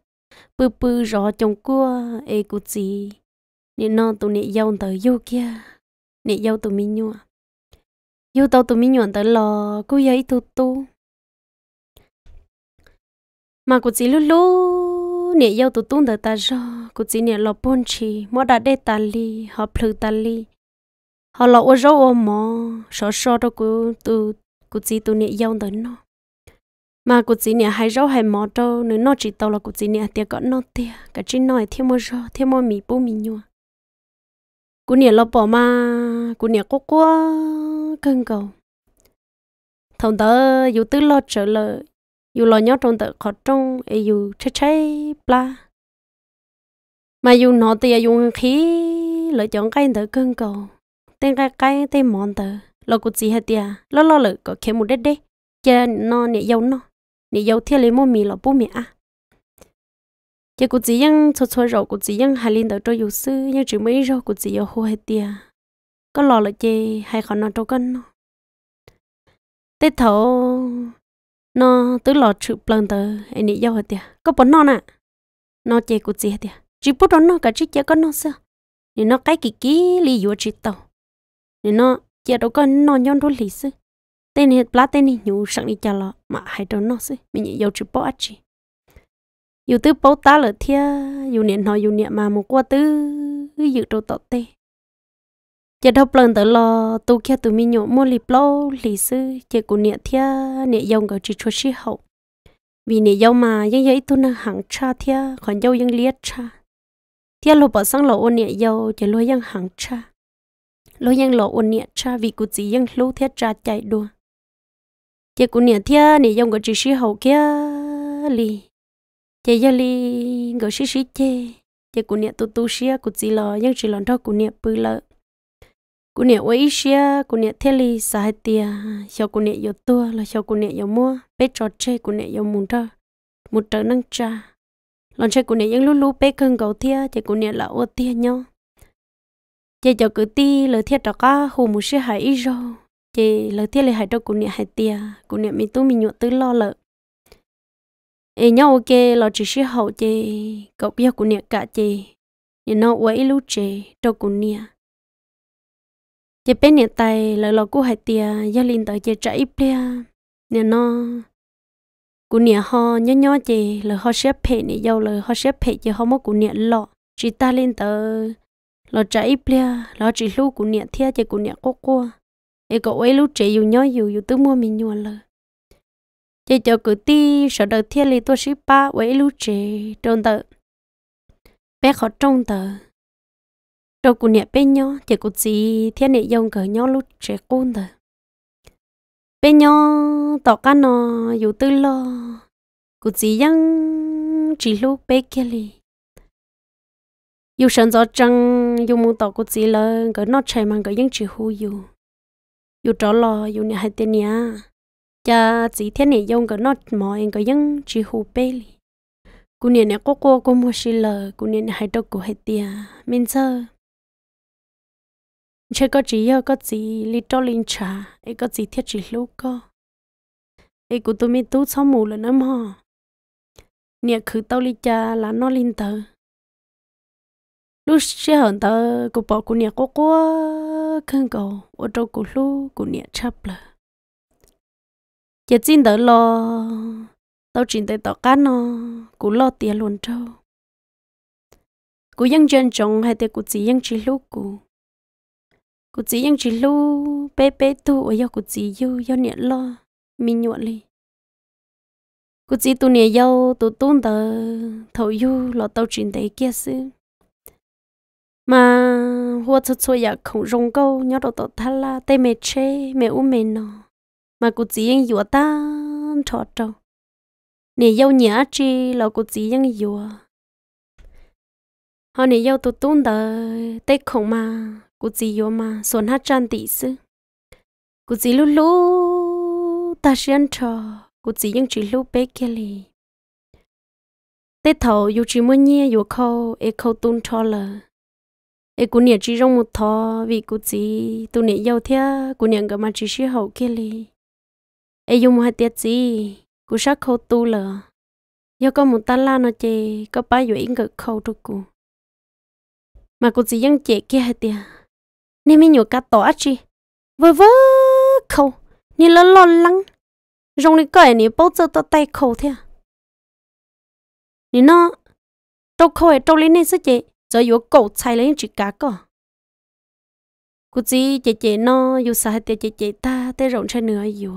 bự bự rõ chồng cua ê của chỉ niệm non tụ niệm giàu tới yêu kia niệm giàu tụ mình nhua yêu tao tụ mình nhuận tới lò cứ giấy tu tu mà cô chỉ lúc lúc nè yêu tụt tung ta cho cô chỉ nè lo bôn chi mỗi đã để ta li họ plu ta li họ lo ô rau ô mò sợ sợ đó cô tụ cô chỉ tụ nè yêu tới nó mà cô chỉ nè hay rau hay mò đâu nếu nó chỉ tao là cô chỉ nè tiệt có nó tiệt cái chỉ nói thêm mò rau thêm mò mì bù mì nhua cô nè lo bỏ mà cô nè cố quá cưng cầu thằng tớ dù tớ lo trở lời dù lo nhớ trong tự khó trong ấy dù chơi chơi bla mà dù nó thì dùng khí lựa chọn cái tự cưng cầu tên cái cái tên món tự lo cũng chỉ hết tiền lo lo lự có kiếm một đất đấy chứ nó nè giàu nó nè giàu thiên lấy mua mì lo bố mẹ à chứ cũng chỉ những cho cho rồi cũng chỉ những hai linh tự cho dù sư nhưng chỉ mấy rồi cũng chỉ yêu hồ hết tiền có lo là chê hay khó nó cho cân nó tết thấu nó tới lò chữ plan tờ anh ấy giao hết tiệt có bốn non à nó chơi cụt gì hết tiệt chỉ bốn đó nó cả chiếc chơi có nó sao nên nó cái kỳ kỳ lý do chỉ tàu nên nó chơi đâu có nó nhon đôi lý sư tên hết plá tên này nhủ sẵn đi chờ lọ mà hai đứa nó sư mình nhảy giao chữ bốn à chỉ dù tư bốn ta lỡ thia dù niệm nói dù niệm mà một qua tư dự đồ tọt tê giờ đâu lần tới lo tu kia tu mình nhổ mua lịp lo lì sư giờ cũng nhẹ thia nhẹ dòng cái chỉ cho sĩ hậu vì nhẹ dòng mà ยัง vậy tu năng hàng cha thia còn liệt cha thia lo bỏ sang lo ôn nhẹ dâu giờ lo ยัง hàng cha lo yang lo ôn nhẹ cha vì cụ chỉ yang lưu thiết cha chạy đua giờ cũng nhẹ thia nhẹ dòng cái chỉ sĩ hậu kia lì giờ giờ lì cái sĩ sĩ chê giờ cũng nhẹ tu tu sĩ cụ chỉ lo yang chỉ lo đó cũng nhẹ bự lợi cô nè quay xia cô nè thế li sa hai tia cho cô nè yêu tua là cho cô nè yêu mua bé trò chơi cô nè yêu muốn thơ một trở năng cha lần chơi cô nè vẫn lú lú bé cưng cầu thia thì cô nè là ô tia nhau chơi cho cứ ti lời thiệt đó cá hồ một xia hai ít rồi chị lời thiệt lời hai đâu cô nè hai tia cô nè mình tu mình nhộn tứ lo lợ ê nhau ok là chỉ xia hậu chơi cậu biết cô nè cả chơi nhìn nó quay lú chơi đâu cô nè chị bé nhẹ tay lỡ lo cú hai tia gia linh tới chỉ chạy bia nhà nó cú nhẹ ho nhớ nhớ chị là ho xếp phe này giàu là ho xếp phe chị họ mất cú nhẹ lọ chị ta lên tới lo chạy bia lo chị lu cú nhẹ thia chị cú nhẹ cố cố ấy cậu ấy lúc chạy dù nhớ dù dù tứ mua mình nhua lời chị cho cử ti sợ đợi thia li tôi ship ba ấy lúc chạy trôn tờ bé khó trông tờ đâu cũng nhẹ bên nhau thì cũng gì thiên địa dòng cỡ nhau lúc trẻ con thôi bên nhau tỏ cá nó dù tư lo cũng gì dăng chỉ lúc bé kia li dù sẵn gió trăng dù muốn tỏ cũng gì là cỡ nó chạy mang cỡ dăng chỉ hú dù dù trò lo dù nhẹ hai tên nhá cha chỉ thiên địa dòng cỡ nó mọi cỡ dăng chỉ hú bé li cú nè nè cô cô cô mua xí lờ cú nè hai đâu cú hai tia minh sao chơi có chỉ yêu có gì li cho linh trà ấy có gì thiết chỉ lúc có ấy của tôi mới tú sáu mù là nó mò nè khử tao li cha là nó linh tờ lúc xe hòn tờ của bỏ của nè có quá khăn cầu ở đâu của lu của nè chắp là giờ xin đỡ lo tao chỉ tới tao cá nó của lo tiền luôn trâu của dân dân trồng hay thì của chỉ dân chỉ lúc của cụ chỉ yang chỉ lu bé bé tu ở yo cụ chỉ yêu yêu nhẹ lo mình nhuận li cụ chỉ tu nhẹ yêu tu tuôn tờ thầu yêu lo tàu chuyện đấy kia sư mà hoa thật sự ya không rong câu nhớ đồ tổ thà la tê mẹ chê mẹ u mẹ nó mà cụ chỉ yang yêu ta trọt trâu nhẹ yêu nhớ chi lo cụ chỉ yang yêu họ nhẹ yêu tu tuôn tờ tê không mà cú gì yo mà sốn hát chan tỷ sư cú gì lu lu ta xiên trò cú những chỉ lu bé kia li tết thầu yêu chỉ muốn nhẹ yêu khâu e khâu tung cho là e cú nhẹ chỉ rong một thò vì cú gì tu nhẹ yêu thea cú nhẹ cái mà chỉ xí hậu kia li e yêu một hạt tiết gì cú khâu tu là yêu có một ta la nó chê có ba yêu in khâu cho cú mà cú gì những chè kia hạt tiết nên mình nhớ cả tổ á chị vơ vơ khâu nè lo lo lắng rong đi cởi nè bao giờ tao tay khâu thế nè nó trâu khâu ấy trâu lên nè sao chị giờ yếu cổ chạy lên chỉ cá cơ cú chỉ chị chị nó yếu sao hết chị chị ta tay rộng trên nửa yếu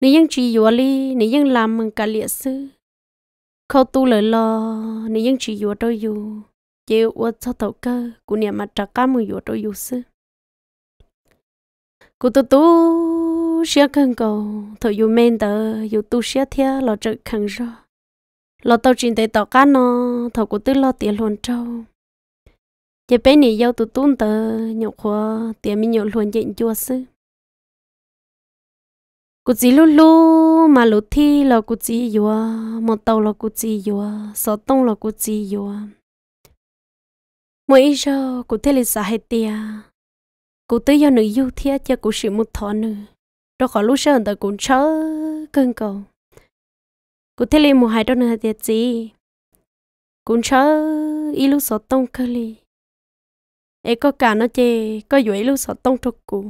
nếu ยัง chị yếu li nếu ยัง làm mình cả liệt sư khâu tu lời lo chỉ yếu đâu yếu chịu ô cho tàu cơ của niệm mà trả cá mười vô trôi vô sư cụ tôi tu xia cần cầu thợ vô men tờ vô tu xia thia lo trợ khẳng rõ lo tàu trình tế tàu cá nó thầu của tôi lo tiền luồn trâu chỉ bé này yêu tôi tuôn tờ nhậu khoa tiền mình nhậu luồn diện chua sư cụ chỉ luôn luôn mà lu thi lò cụ chỉ yêu một tàu lò cụ chỉ yêu sáu tông lò cụ chỉ yêu mỗi giờ cụ thế là xã hệ tia cụ tới do nữ du thiết cho cụ sự một thọ nữ rồi khỏi lúc sau người cụ chớ cưng cầu cụ thế là một hai đó nữa tiệt gì cụ chớ ít lúc sợ tông cơ li ấy có cả nó chê có dễ lúc sợ tông thuộc cụ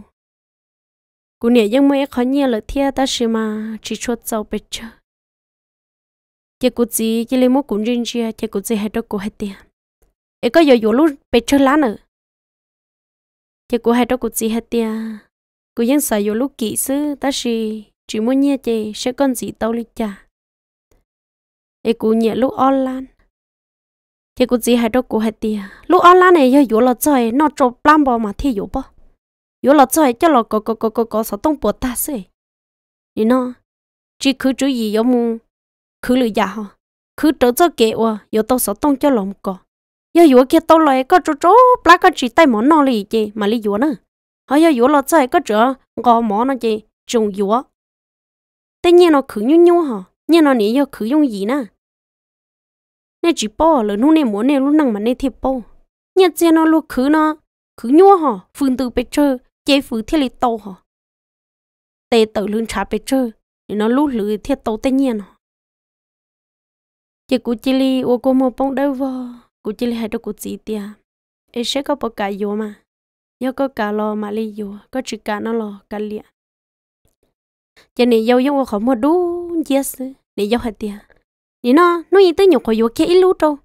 cụ nè nhưng mà khó nhiều lời thiết ta sẽ mà chỉ cho giàu biết chưa. chỉ cụ gì chỉ lấy một cuốn riêng chia chỉ cụ gì hết đó cụ hết tiền ấy có giờ dù lúc bị chơi lá nữa chị cô hai đó cô gì hết tia cô vẫn sợ dù lúc kỹ sư ta chỉ chỉ muốn nhẹ chị sẽ còn gì tao lý cha ấy cô nhẹ lúc online chị cô gì hai đó cô hết tia lúc online này giờ dù là chơi nó trộn plan bao mà thi dù bò dù là chơi cho là có có có có có số tông bò ta xí như nó chỉ cứ chú gì giống mu cứ lừa giả ha, cứ trở cho kế à, giờ tao sợ tông cho lòng cọ yo yo kia tao lại có chỗ chỗ plá có chỉ tay món nào lì chị mà lì yo nữa hay yo yo lo chơi có chỗ gò món nó chị trồng yo tất nhiên nó cứ nhung nhung hả nhiên nó nỉ yo cứ dùng gì nè nè chỉ bỏ lỡ nu nè món nè lúc năng mà nè thiệp bỏ nhiên chị nó lúc cứ nó cứ nhung hả phun từ bê chơi chế phun thiết lì tàu hả tê tờ lương trả bê chơi nó lúc lưỡi thiết tàu tất nhiên hả chị cũng chỉ lì ô cô mò bông đâu vào cú chỉ hai đồ cú chỉ tia ấy sẽ có bộ cả vô mà nhớ có cả lo mà li vô có chỉ cả nó lo cả liệt cho nên dâu dâu khó mua đủ yes nè dâu hết tia nè nó nó gì tới nhục khó vô kia ít lú đâu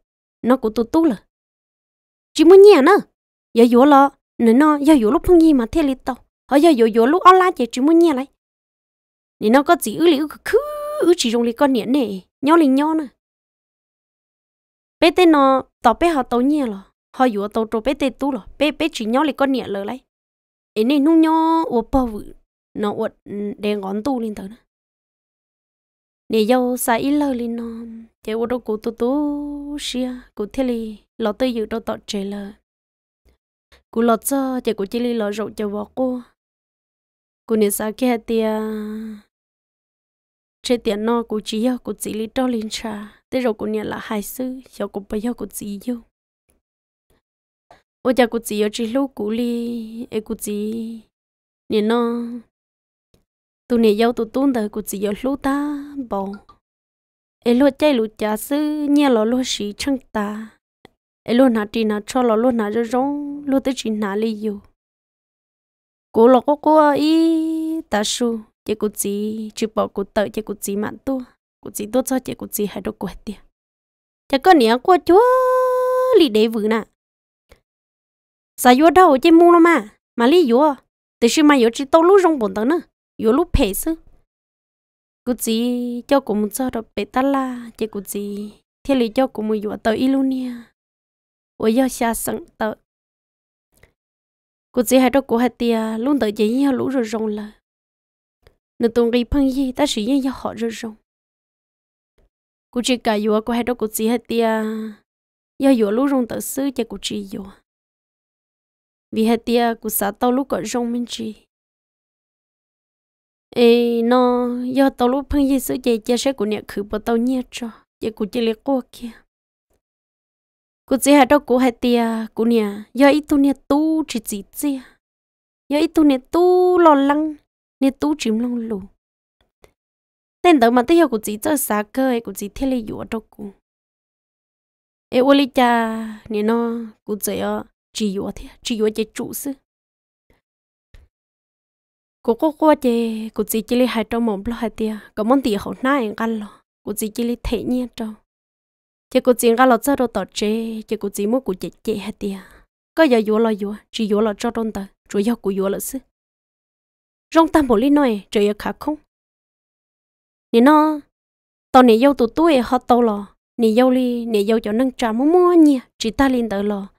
nó cũng tu tu là chỉ muốn nhẹ nữa giờ vô lo nè nó giờ vô lúc không gì mà thế li tao họ giờ vô vô lúc online chỉ chỉ muốn nhẹ lại nè nó có chỉ ư li ư cứ ư chỉ dùng li con nhẹ này, nhau li nhau nè bé tên nó tao bé họ tao nhẹ rồi họ vừa tao trâu bé tê tu rồi bé bé chỉ nhau lại con nhẹ lời lại ấy nên nung nhau uổng bao vự nó uo để ngón tu lên tới nữa nè dâu sa ít lơ lên nó chạy uổng đâu cụ tu tu xia cụ thế li lọ tới giờ đâu tọt trời lơ cụ lọ cho chạy cụ chỉ li lọ rộng chạy vào cô cụ nè sa kia tia trên tiền nó cụ chỉ yêu cụ chỉ li trâu lên trà thế rồi cũng nhận là hai sư cho cô bây giờ cũng gì yêu ôi cha cô gì ở chỉ lú cũ li e cô gì nè nó tụi nè yêu tụi tuôn đời cô gì ở lú ta bỏ e lú chơi lú cha sư nhà lú lú sĩ chẳng ta e lú nào chỉ nào cho lú lú nà cho rong lú tới chỉ nà li yêu cô lú cô cô ý ta su chỉ cô gì chỉ bỏ cô tự chỉ cô gì mà tua cũng chỉ tốt cho chị cũng chỉ hai đôi quẹt tiền, chả có nĩa qua chúa lì đế vừa nè sao vô đâu chứ mua mà mà lì vô từ sao mà vô chỉ tao lúc rong bồn tao nè, vô lúc phê sư cũng chỉ cho cũng muốn cho đâu bê ta la chị cũng chỉ thế lì cho cũng muốn vô tao ilu nha, ôi giờ xa sân tao cũng chỉ hai đôi quẹt tiền, tia luôn tới chị nhau lũ rồi rong là nửa tuần đi phân gì ta sử dụng cho họ rồi rong cụ chỉ cả yếu có hai đó cụ chỉ hết tia do yếu lúc rong tự sư cho cụ chỉ yếu vì hết tia cụ xã tao lúc có rong mình chỉ ê nó do tao lúc phăng gì sư chạy cha sẽ cụ nhẹ khử bỏ tao nhẹ cho giờ cụ chỉ lấy cô kia cụ chỉ hai đó cụ hai tia cụ nhẹ do ít tu nhẹ tu chỉ chỉ tia giờ ít tu nhẹ tu lo lắng nhẹ tu chìm lòng lù nên đó mà tới hiệu của chị cho xa cơ của chị thiết lý dụ cho cụ ê ô lý cha nên nó cụ chị ở chỉ yếu thế chỉ dụ chị chủ sư cụ có qua chị cụ chị chỉ lý hai trăm một lo hai tia có món tiền hậu nãy ăn lo cụ chị chỉ lý thể nhiên cho chỉ cụ chị ăn lo cho đồ tọt chơi, chỉ cụ chị mua cụ chị chơi hai tia có giờ yếu là yếu, chỉ yếu là cho trong tờ rồi yếu cũng yếu là sư rong tam bồ lý nói trời khá không nè nó tao nè dâu tụ tôi họ tao lo, nè dâu li nè dâu cho nâng trà mua mua nhỉ chỉ ta lên tới lo,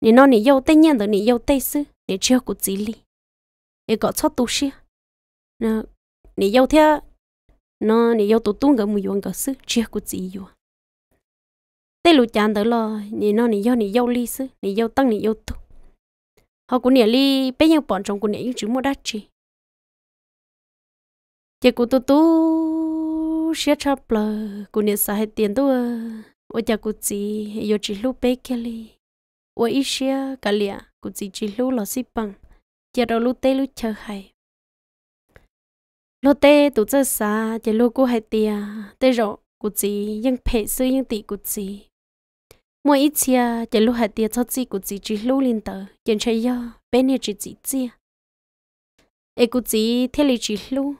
nè nó nè dâu tây nhàn tới nè dâu tây sư nè chưa có chỉ li nè có cho tu sĩ, nè nè dâu thea nó nè dâu tụ tôi gặp mùi yuan gặp sư chưa có chỉ yuan tây lù chán tới lo, nè nó nè dâu nè dâu li sư nè dâu tăng nè dâu tu họ cũng nè li bây giờ bọn chúng cũng nè những chữ mua đắt chi chỉ của tụ tôi u xia cha bờ cô nè sa hết tiền đâu ô cha cô chị yêu chỉ lu bé kia li ô ít xia cả lia cô chị chỉ lu lo xí băng, giờ đâu lu tê lu chờ hay lo tê tụ chơi sa giờ lu cô hay tiền tê rồi cô chị nhưng phê sư nhưng tị cô chị mỗi ít xia giờ lu hay tiền cho chị cô chị chỉ lu lên tờ giờ chơi yo bên nè chỉ chị chị ê cô chị thế là chỉ lu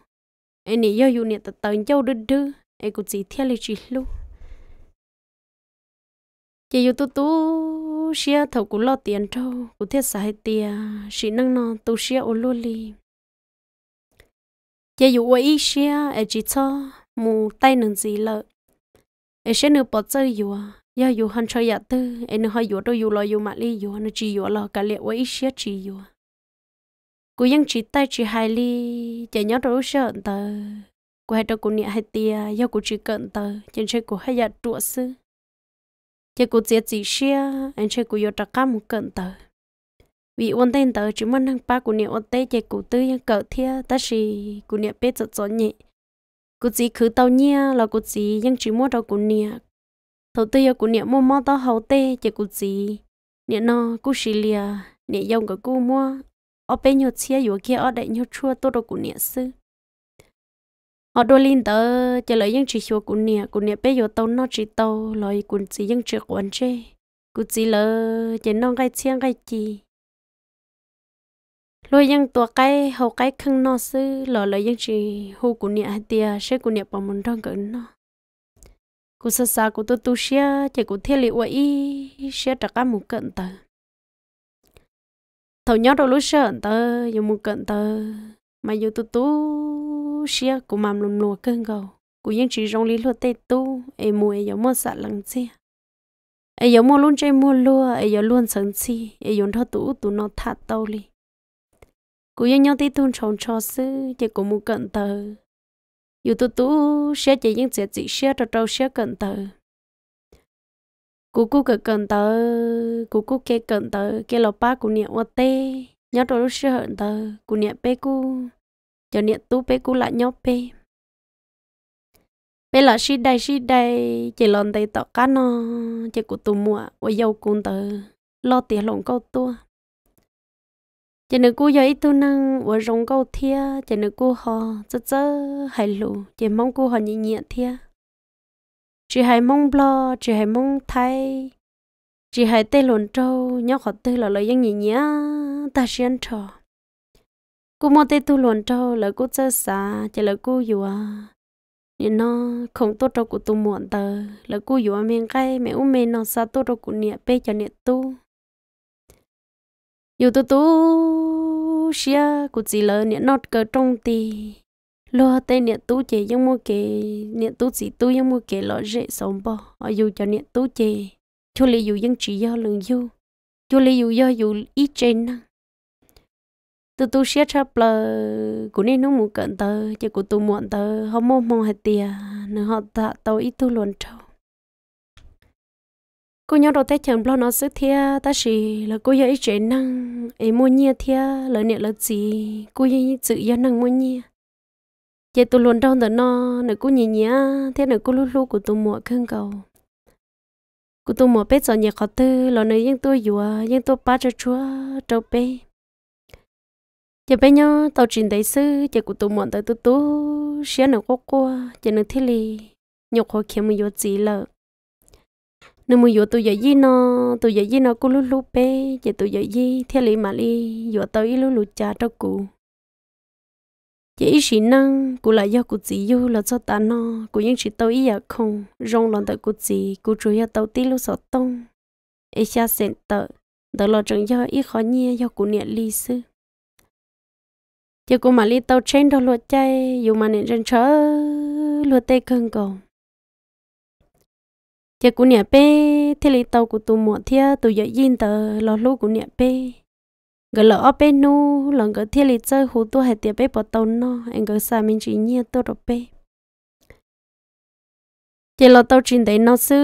anh nị yêu yêu nị tớ tớ nhau đứt em cũng chỉ theo lời chỉ lu chị yêu tu tu xia thầu cũng lo tiền trâu cũng thiết xài tiền chỉ năng nó tu xia ô lô li chị yêu quay xia em chỉ cho mù tay nâng gì lợ em sẽ nửa bỏ chơi yêu ya yêu hăng chơi ya tư em nửa hai yêu đâu yêu lo yêu mà li yêu nó chỉ yêu lo cả liệt quay xia chỉ yêu cú yên chỉ tay chỉ hai ly chả nhớ đâu sợ tờ cú hai đâu cú niệm hai tia do cú chỉ cận tờ chân chơi cú hay giặt trụ sư chả cú chết chỉ xia anh chơi cú vô trắc cam một cận tờ vì ôn tên tờ chỉ muốn hàng ba cú niệm ôn tê chả cú tư yên cỡ thia ta chỉ cú niệm biết giật gió nhẹ cú chỉ khứ tàu nhia là cú chỉ yên chỉ muốn đâu cú niệm thầu tư do cú niệm mua mua tao hậu tê chả cú chỉ niệm nó cú xì lìa niệm dòng của cú mua ở bên nhau chia yếu kia ở đây nhau chua tôi đâu cũng nhẹ sư ở đôi linh tớ chờ lấy những chỉ chua cũng nhẹ cũng nhẹ bây giờ tàu nó chỉ tàu lời cũng chỉ những chỉ quấn chê cũng chỉ lỡ chỉ non cái chia cái gì lôi những tổ cái hậu cái không nó sư lỡ lấy những chỉ hồ cũng nhẹ tia sẽ cũng nhẹ bỏ một trong cái nó cũng sơ sa cú tu tu xia chỉ cũng thiết liệu ý sẽ đặc cả một cận tử thầu nhớ đâu lúc sợ tớ dù một cận tớ mà dù tu tu xia của mầm lùm lùa cơn cầu của những chỉ rong lý lúa tê tu ấy mua ấy giống mua sạ lằng xia ấy giống mua luôn chơi mua lúa ấy giống luôn sấn xì ấy giống thợ tu tu nó thả tàu li của những nhau tê tu trồng cho sư chỉ của một cận tớ dù tu tu xia chỉ những chuyện chỉ xia trâu trâu xia cận tớ cú cú cái cần tớ cú cú cái cần tớ cái lò ba cú niệm ô tê nhớ rồi lúc xưa hận tớ cú niệm bê cú cho niệm tú bê cú lại nhớ bê bê là xí đây xí đây chỉ lon tay tọ cá nó chỉ cú tù mua ô dâu cún tớ lo tiền lồng câu tua chỉ nữ cú giờ ít tu năng ô rong câu thia chỉ nữ cú họ chớ chớ hay lù chỉ mong cú họ nhẹ nhẹ thia chỉ hay mong lo chỉ hay mong thay chỉ hay tê lồn trâu nhau khó tư là lời dân nhỉ nhá ta xuyên trò cô mò tê tu lồn trâu là cô chơi xa chỉ là cô dù à nên nó không tốt đâu của tu muộn tờ là cô dù à miệng cay mẹ u mẹ nó xa tốt đâu của niệm bê cho niệm tu dù tu tu xia cô chỉ là niệm nốt cờ trong tì lo tê niệm tú chế giống mua kề niệm tú sĩ tú giống mua kề lọ rễ sống bò ở dù cho niệm tú chế cho lấy dù dân chỉ do lường dù cho lấy dù do dù ít trên năng từ tu xét ra bờ của nên nó muốn cận tờ chỉ của tu muộn tờ họ mua mua hạt tiền nên họ tạ tàu ít tu luồn trâu cô nhớ đầu tết chẳng lo nó sức thia ta chỉ là cô giờ ít chế năng ấy mua nhia thia lỡ niệm là gì cô giờ tự do năng mua nhia chị tôi luôn trong đó nó nó cũng nhỉ nhỉ thế nó cũng lúc lúc của tôi mua khăn cầu của tôi mua bếp giờ nhà khó tư lo nơi những tôi vừa những tôi ba cho chúa trâu bé chị bé nhau tàu trình đại sư chị của tôi mua tới tôi tú xé nó có qua chị nó thế li nhục họ kiếm một gì lợ nếu mà vừa tụi giờ gì nó tụi giờ gì nó cũng lúc lúc bé chị tụi giờ gì thế li mà li vừa tới lúc lúc cha trâu cũ chỉ ít xí năng cụ lại do cụ chỉ yêu là cho ta nó cụ những chỉ tao ít à không rong lòng tại cụ chỉ cụ chủ yếu tao tí lúc sợ tông ít xa sen tờ đó là chẳng do ít khó nhia do cụ niệm ly sư giờ cụ mà ly tao trên đó luật chay dù mà niệm trên chớ luật tê cơn cầu giờ cụ niệm bê thế ly tao của tụ muộn thia tụ giờ yên tờ lo lúc cụ niệm bê gọi là bé nu lần gọi thiên lý chơi hú tua hệ tiệp bé bỏ tàu nó anh gọi xa mình chỉ nhiên tôi rồi bé chỉ lo tàu chuyện đấy nó sư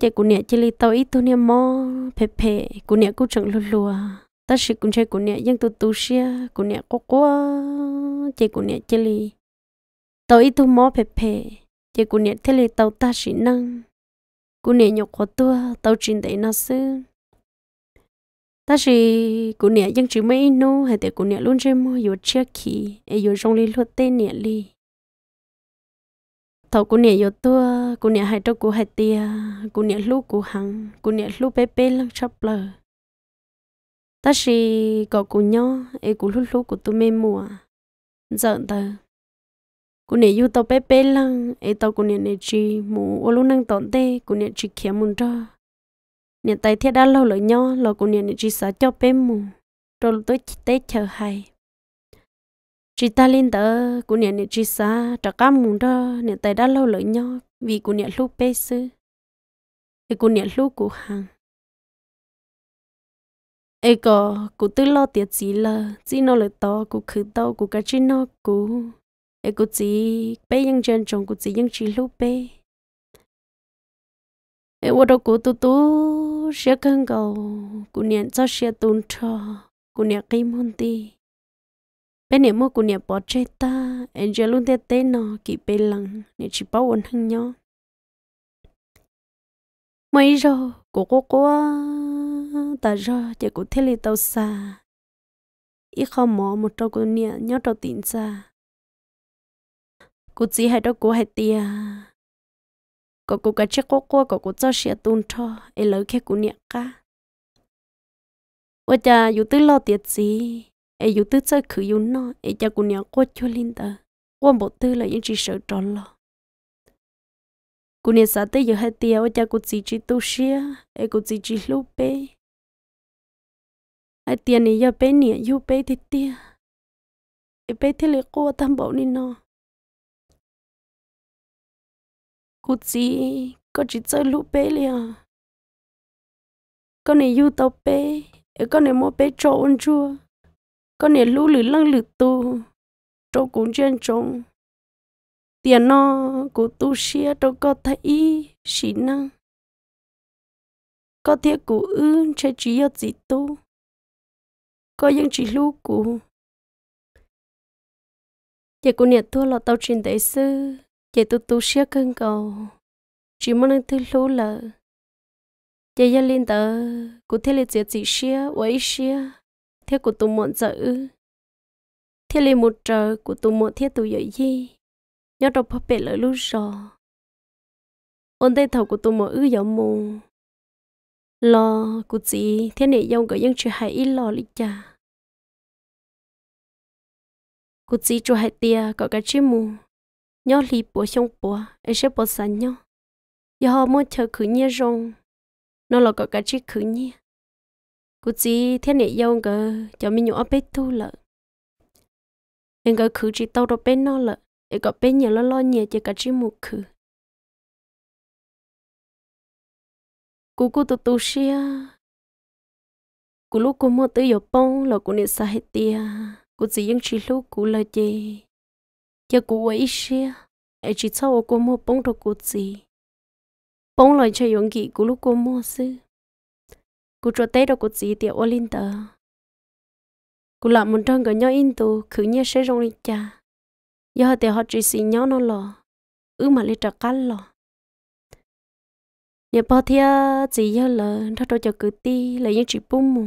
chỉ cũng nhẹ chỉ là tàu ít thôi niệm mò phê phê cũng nhẹ cũng chẳng lùa lùa ta sĩ cũng chơi cũng nhẹ nhưng tôi tu xia cũng nhẹ có quá chỉ cũng nhẹ chỉ là tàu ít thôi mò phê phê chỉ cũng nhẹ thế là tàu ta sĩ năng cũng nhẹ nhục quá tôi tàu chuyện đấy nó sư ta chỉ cụ nè dân chỉ mấy nô hay để cụ nè luôn chơi mua vô chia khí ai vô e trong li lót tên nè li thầu cụ nè vô tua cụ nè hay đâu cụ hai tia cụ nè lú cụ hằng cụ nè lú bé bé lăng chắp lờ ta chỉ có cụ nhỏ ai cụ lú lú cụ tu mê mua giận tờ cụ nè vô tàu bé bé lăng ai tàu cụ nè nè chỉ mù ô lu năng tọn tê cụ nè chỉ khía muốn cho nên tay thiết đã lâu lợi nhau lo cũng nên chỉ sợ cho bé mù rồi tôi chỉ tết chờ hay chỉ ta lên tờ cũng nên chỉ sợ trả cá mù đó nên tay đã lâu lợi nhau vì cũng nên lúc bé sư thì cũng nên lúc của hàng ấy có cụ tư lo tiệt gì là chỉ nó lợi to cụ khử to cụ cái chỉ nó cụ ấy cụ chỉ bé ยัง chân chồng cụ chỉ ยัง chỉ lúc bé ô đâu cố tu tu sẽ cân cầu cụ niệm cho sẽ tồn cho cụ niệm kim hôn ti bên niệm mua cô niệm bỏ chết ta anh giờ luôn tết tết nó kỹ bên lăng niệm chỉ bảo ổn hăng nhau mấy giờ cô cô cô ta giờ chỉ có thể lấy tàu xa ít không mò một trâu cô niệm nhớ trâu tiền xa cô chỉ hai trâu cụ hai tiền có cô cái chiếc quốc quốc có cô cho xe tôn cho ấy lấy cái cô nhạc cả ôi cha dù tới lo tiệt gì ấy dù tới chơi khử dù nó ấy cha cú nhạc quốc cho linh tờ quốc bộ tư là những chỉ sợ tròn lo cú nhạc xã tới giờ hai tia ôi cha cú chỉ chỉ tu xe ấy cú chỉ chỉ lúc bé hai tia này giờ bé nhỉ dù bé thì tia ấy bé thì lấy cô tam bộ nó cú chỉ có chỉ chơi lũ bé liền con này yêu tao bé con này mua bé cho ôn chua con này lũ lử lăng lử tu cho cũng trên trống tiền nó của tu xia đâu có thấy xí năng có thể của ư chế chỉ yêu gì tu có những chỉ lũ của chỉ của nhiệt thua là tao trình đại sư chị tu tu xia cân cầu chỉ muốn anh thấy lú lợ chị gia linh tờ cụ thế là chị chỉ xia quấy xia thế của tu muộn dữ thế là một trời của tu muộn thế tu dậy gì nhớ đâu phát bể lỡ lú rồi ôn tay thầu của tu muộn ư dạo mù lo của chị thế này dòng gọi dân chưa hay ít lo lý cha cụ chị chưa hãy tia có cái chim mù nhớ lì bố xong bố ấy sẽ bố xa nhau giờ họ muốn chờ khử nhé rong nó là có cả chiếc khử nhé cụ chỉ thế này yêu ngờ cho mình nhổ bé tu lợ em ngờ khử chỉ tao đâu bé nó lợ em có bé nhiều lo lo nhẹ cho cả chiếc một khử cụ cụ tụ tụ xia cụ lúc cụ mua tới giờ bông là cụ nên xài tiền cụ chỉ những chỉ lúc cụ là gì giờ cụ ấy xia ấy chỉ sau cô mua bông đồ cụ gì bông lại chơi yong kỹ cụ lúc cô mua sư cụ cho tết đồ cụ gì tiệu ô linh tờ cụ làm một trang cái nhau in tù khử nhia sẽ rong lên cha giờ họ tiệu họ chỉ xì nhau nó lò ứ mà lấy trả cắn lò nhà bao thia chỉ giờ là nó cho cử ti lấy những chỉ bông mù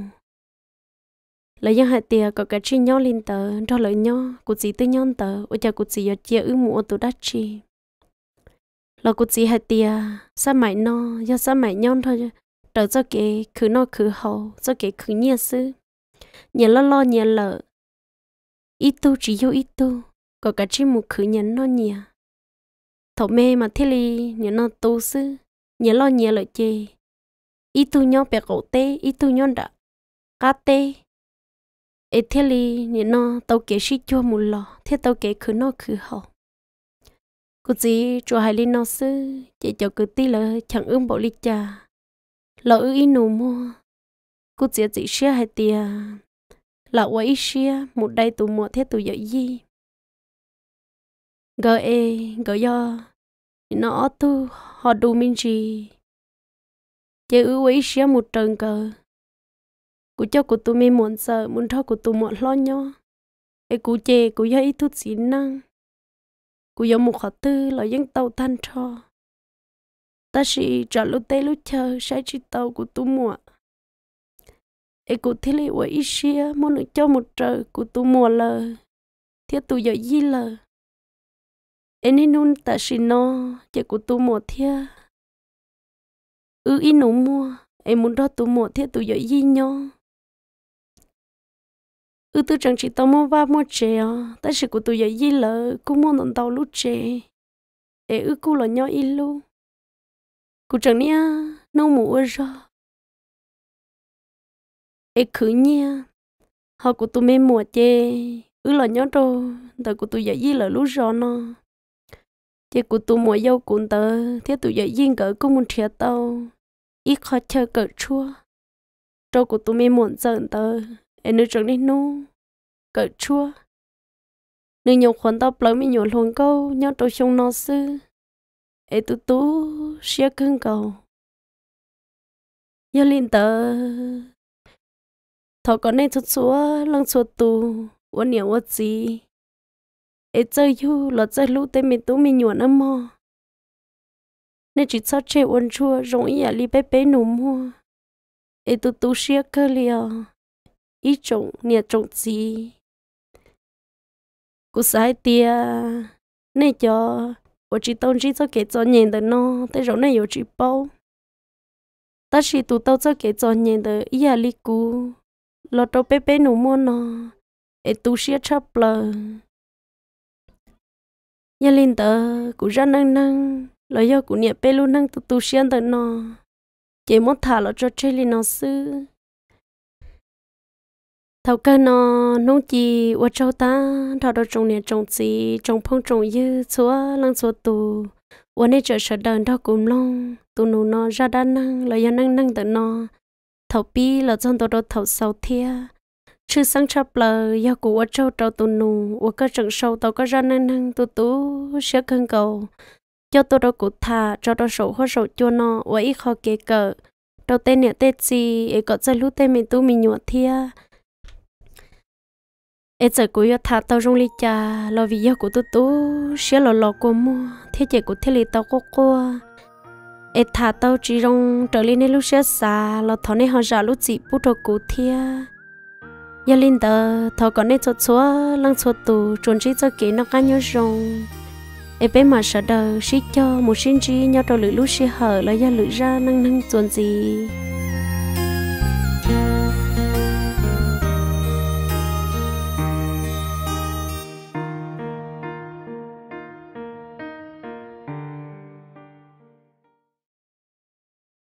lời dân hạt tiền có cái chi nhau lên tờ cho lời nhau cụ chỉ tư nhau tờ ôi cha cụ chỉ giờ chia ư mũ tụ đắt chi là cụ chỉ hạt tiền sa mãi no do sa mãi nhau thôi trở cho cái khứ no khứ hậu cho cái khứ nhia sư nhia lo lo nhia lợ ít tu chỉ yêu ít tu có cái chi mù khứ nhắn nó nhia thổ mê mà thế li nhia nó tu sư nhia lo nhia lợ chê ít tu nhau bè cổ tê ít tu nhau đã cá tê ấy thế li nhỉ nó tàu kế sĩ cho mù lò thế tàu kế cứ nó cứ hậu cứ gì cho hai li nó sư chỉ cho cứ tí là chẳng ưng bộ li cha lỡ ư ý nụ mua cứ chỉ chỉ xia hai tia lỡ quay xe một đây tụ mua thế tụ dở gì gờ e gờ do nó tu họ đủ minh gì chỉ ư quay xe một trận cờ cú cho cú tụi mình muốn sợ muốn thọ cú tụi muốn lo nhau ai cú chê cú giờ ít thuốc xịn năng cú giờ một khó tư là dân tàu than cho ta chỉ trả lúc tây lúc chờ sai chỉ tàu cú tụi mua ai cú thế này ở xia muốn được cho một trời cú tụi mua lờ thiết tụi giờ di lờ ai nên nôn ta chỉ no chỉ cú tụi mua thế ư ít nụ mua em muốn đó tụi mua thiết tụi giờ gì nhau ư tư chẳng chỉ tao mua ba mua chè à ta chỉ của tôi dạy gì lỡ cũng mua nồng tàu lú chè ế ư cu là nhau ít lu cụ chẳng nha, nấu mù ơ ra ế khử nha, họ của tôi mê mùa chè ư là nhau đâu tờ của tôi dạy gì lỡ lú ra nó chè của tôi mua dâu cũng tờ thế tôi dạy gì cỡ cũng muốn thiệt tao ít khó chờ cỡ chua trâu của tôi mê muộn giận tờ em nữ trưởng nu cỡ chua nữ nhiều khuẩn tao lấy mi nhiều luôn câu nhau tôi chung nó sư em tú tú xia cưng cầu giờ lên tờ thọ con này chút xúa lăng xúa tù uốn nhiều uốn gì em chơi yu lọt chơi lũ tên mình tú mình nhuận âm nên chỉ sao chơi uốn chua rong ý à, li bé bé nụ mua em tú tú xia cơ liều 一种那种子，古塞的那叫我只东西做给做年的呢，但是那有只包，但是都到做给做年的伊阿里古，老到贝贝努么呢，哎都些差不了，伊领的古热能能，老要古年贝路能都都些的呢，节目塔了做这里呢是。thầu cơ nó nông chỉ ở châu ta thầu đâu trồng nè trồng gì trồng phong trồng như chúa lăng chúa tù ở nơi chợ sở đơn thầu cùng long tụ nụ nó ra đa năng là do năng năng tự nó thầu pi là trong tổ đồ thầu sầu thia chư sang chập lờ do cụ ở châu trâu tụ nụ ở cơ trận sâu tàu có ra năng năng tụ tú sẽ cân cầu cho tôi đồ cụ thà cho đồ sổ hoa sổ cho nó ở ít khó kế cờ đầu tên nè tết gì ấy có ra lũ tên mình tu mình nhuận thia ấy giờ cũng yêu thà tao rong li cha lo vì yêu của tôi tú sẽ lo lo của mua thế chị của thế li tao cô cô ấy thà tao chỉ rong trở lên lúc sẽ xa lo thọ nên họ ra lúc chị bút đồ của thia giờ linh tờ thọ còn nên cho chúa lăng cho tù trốn chỉ cho kỹ nó cá nhau rong ấy bé mà sợ đời sĩ cho một sinh chi nhau trở lưỡi lúc sẽ hở là giờ lưỡi ra năng năng chuẩn gì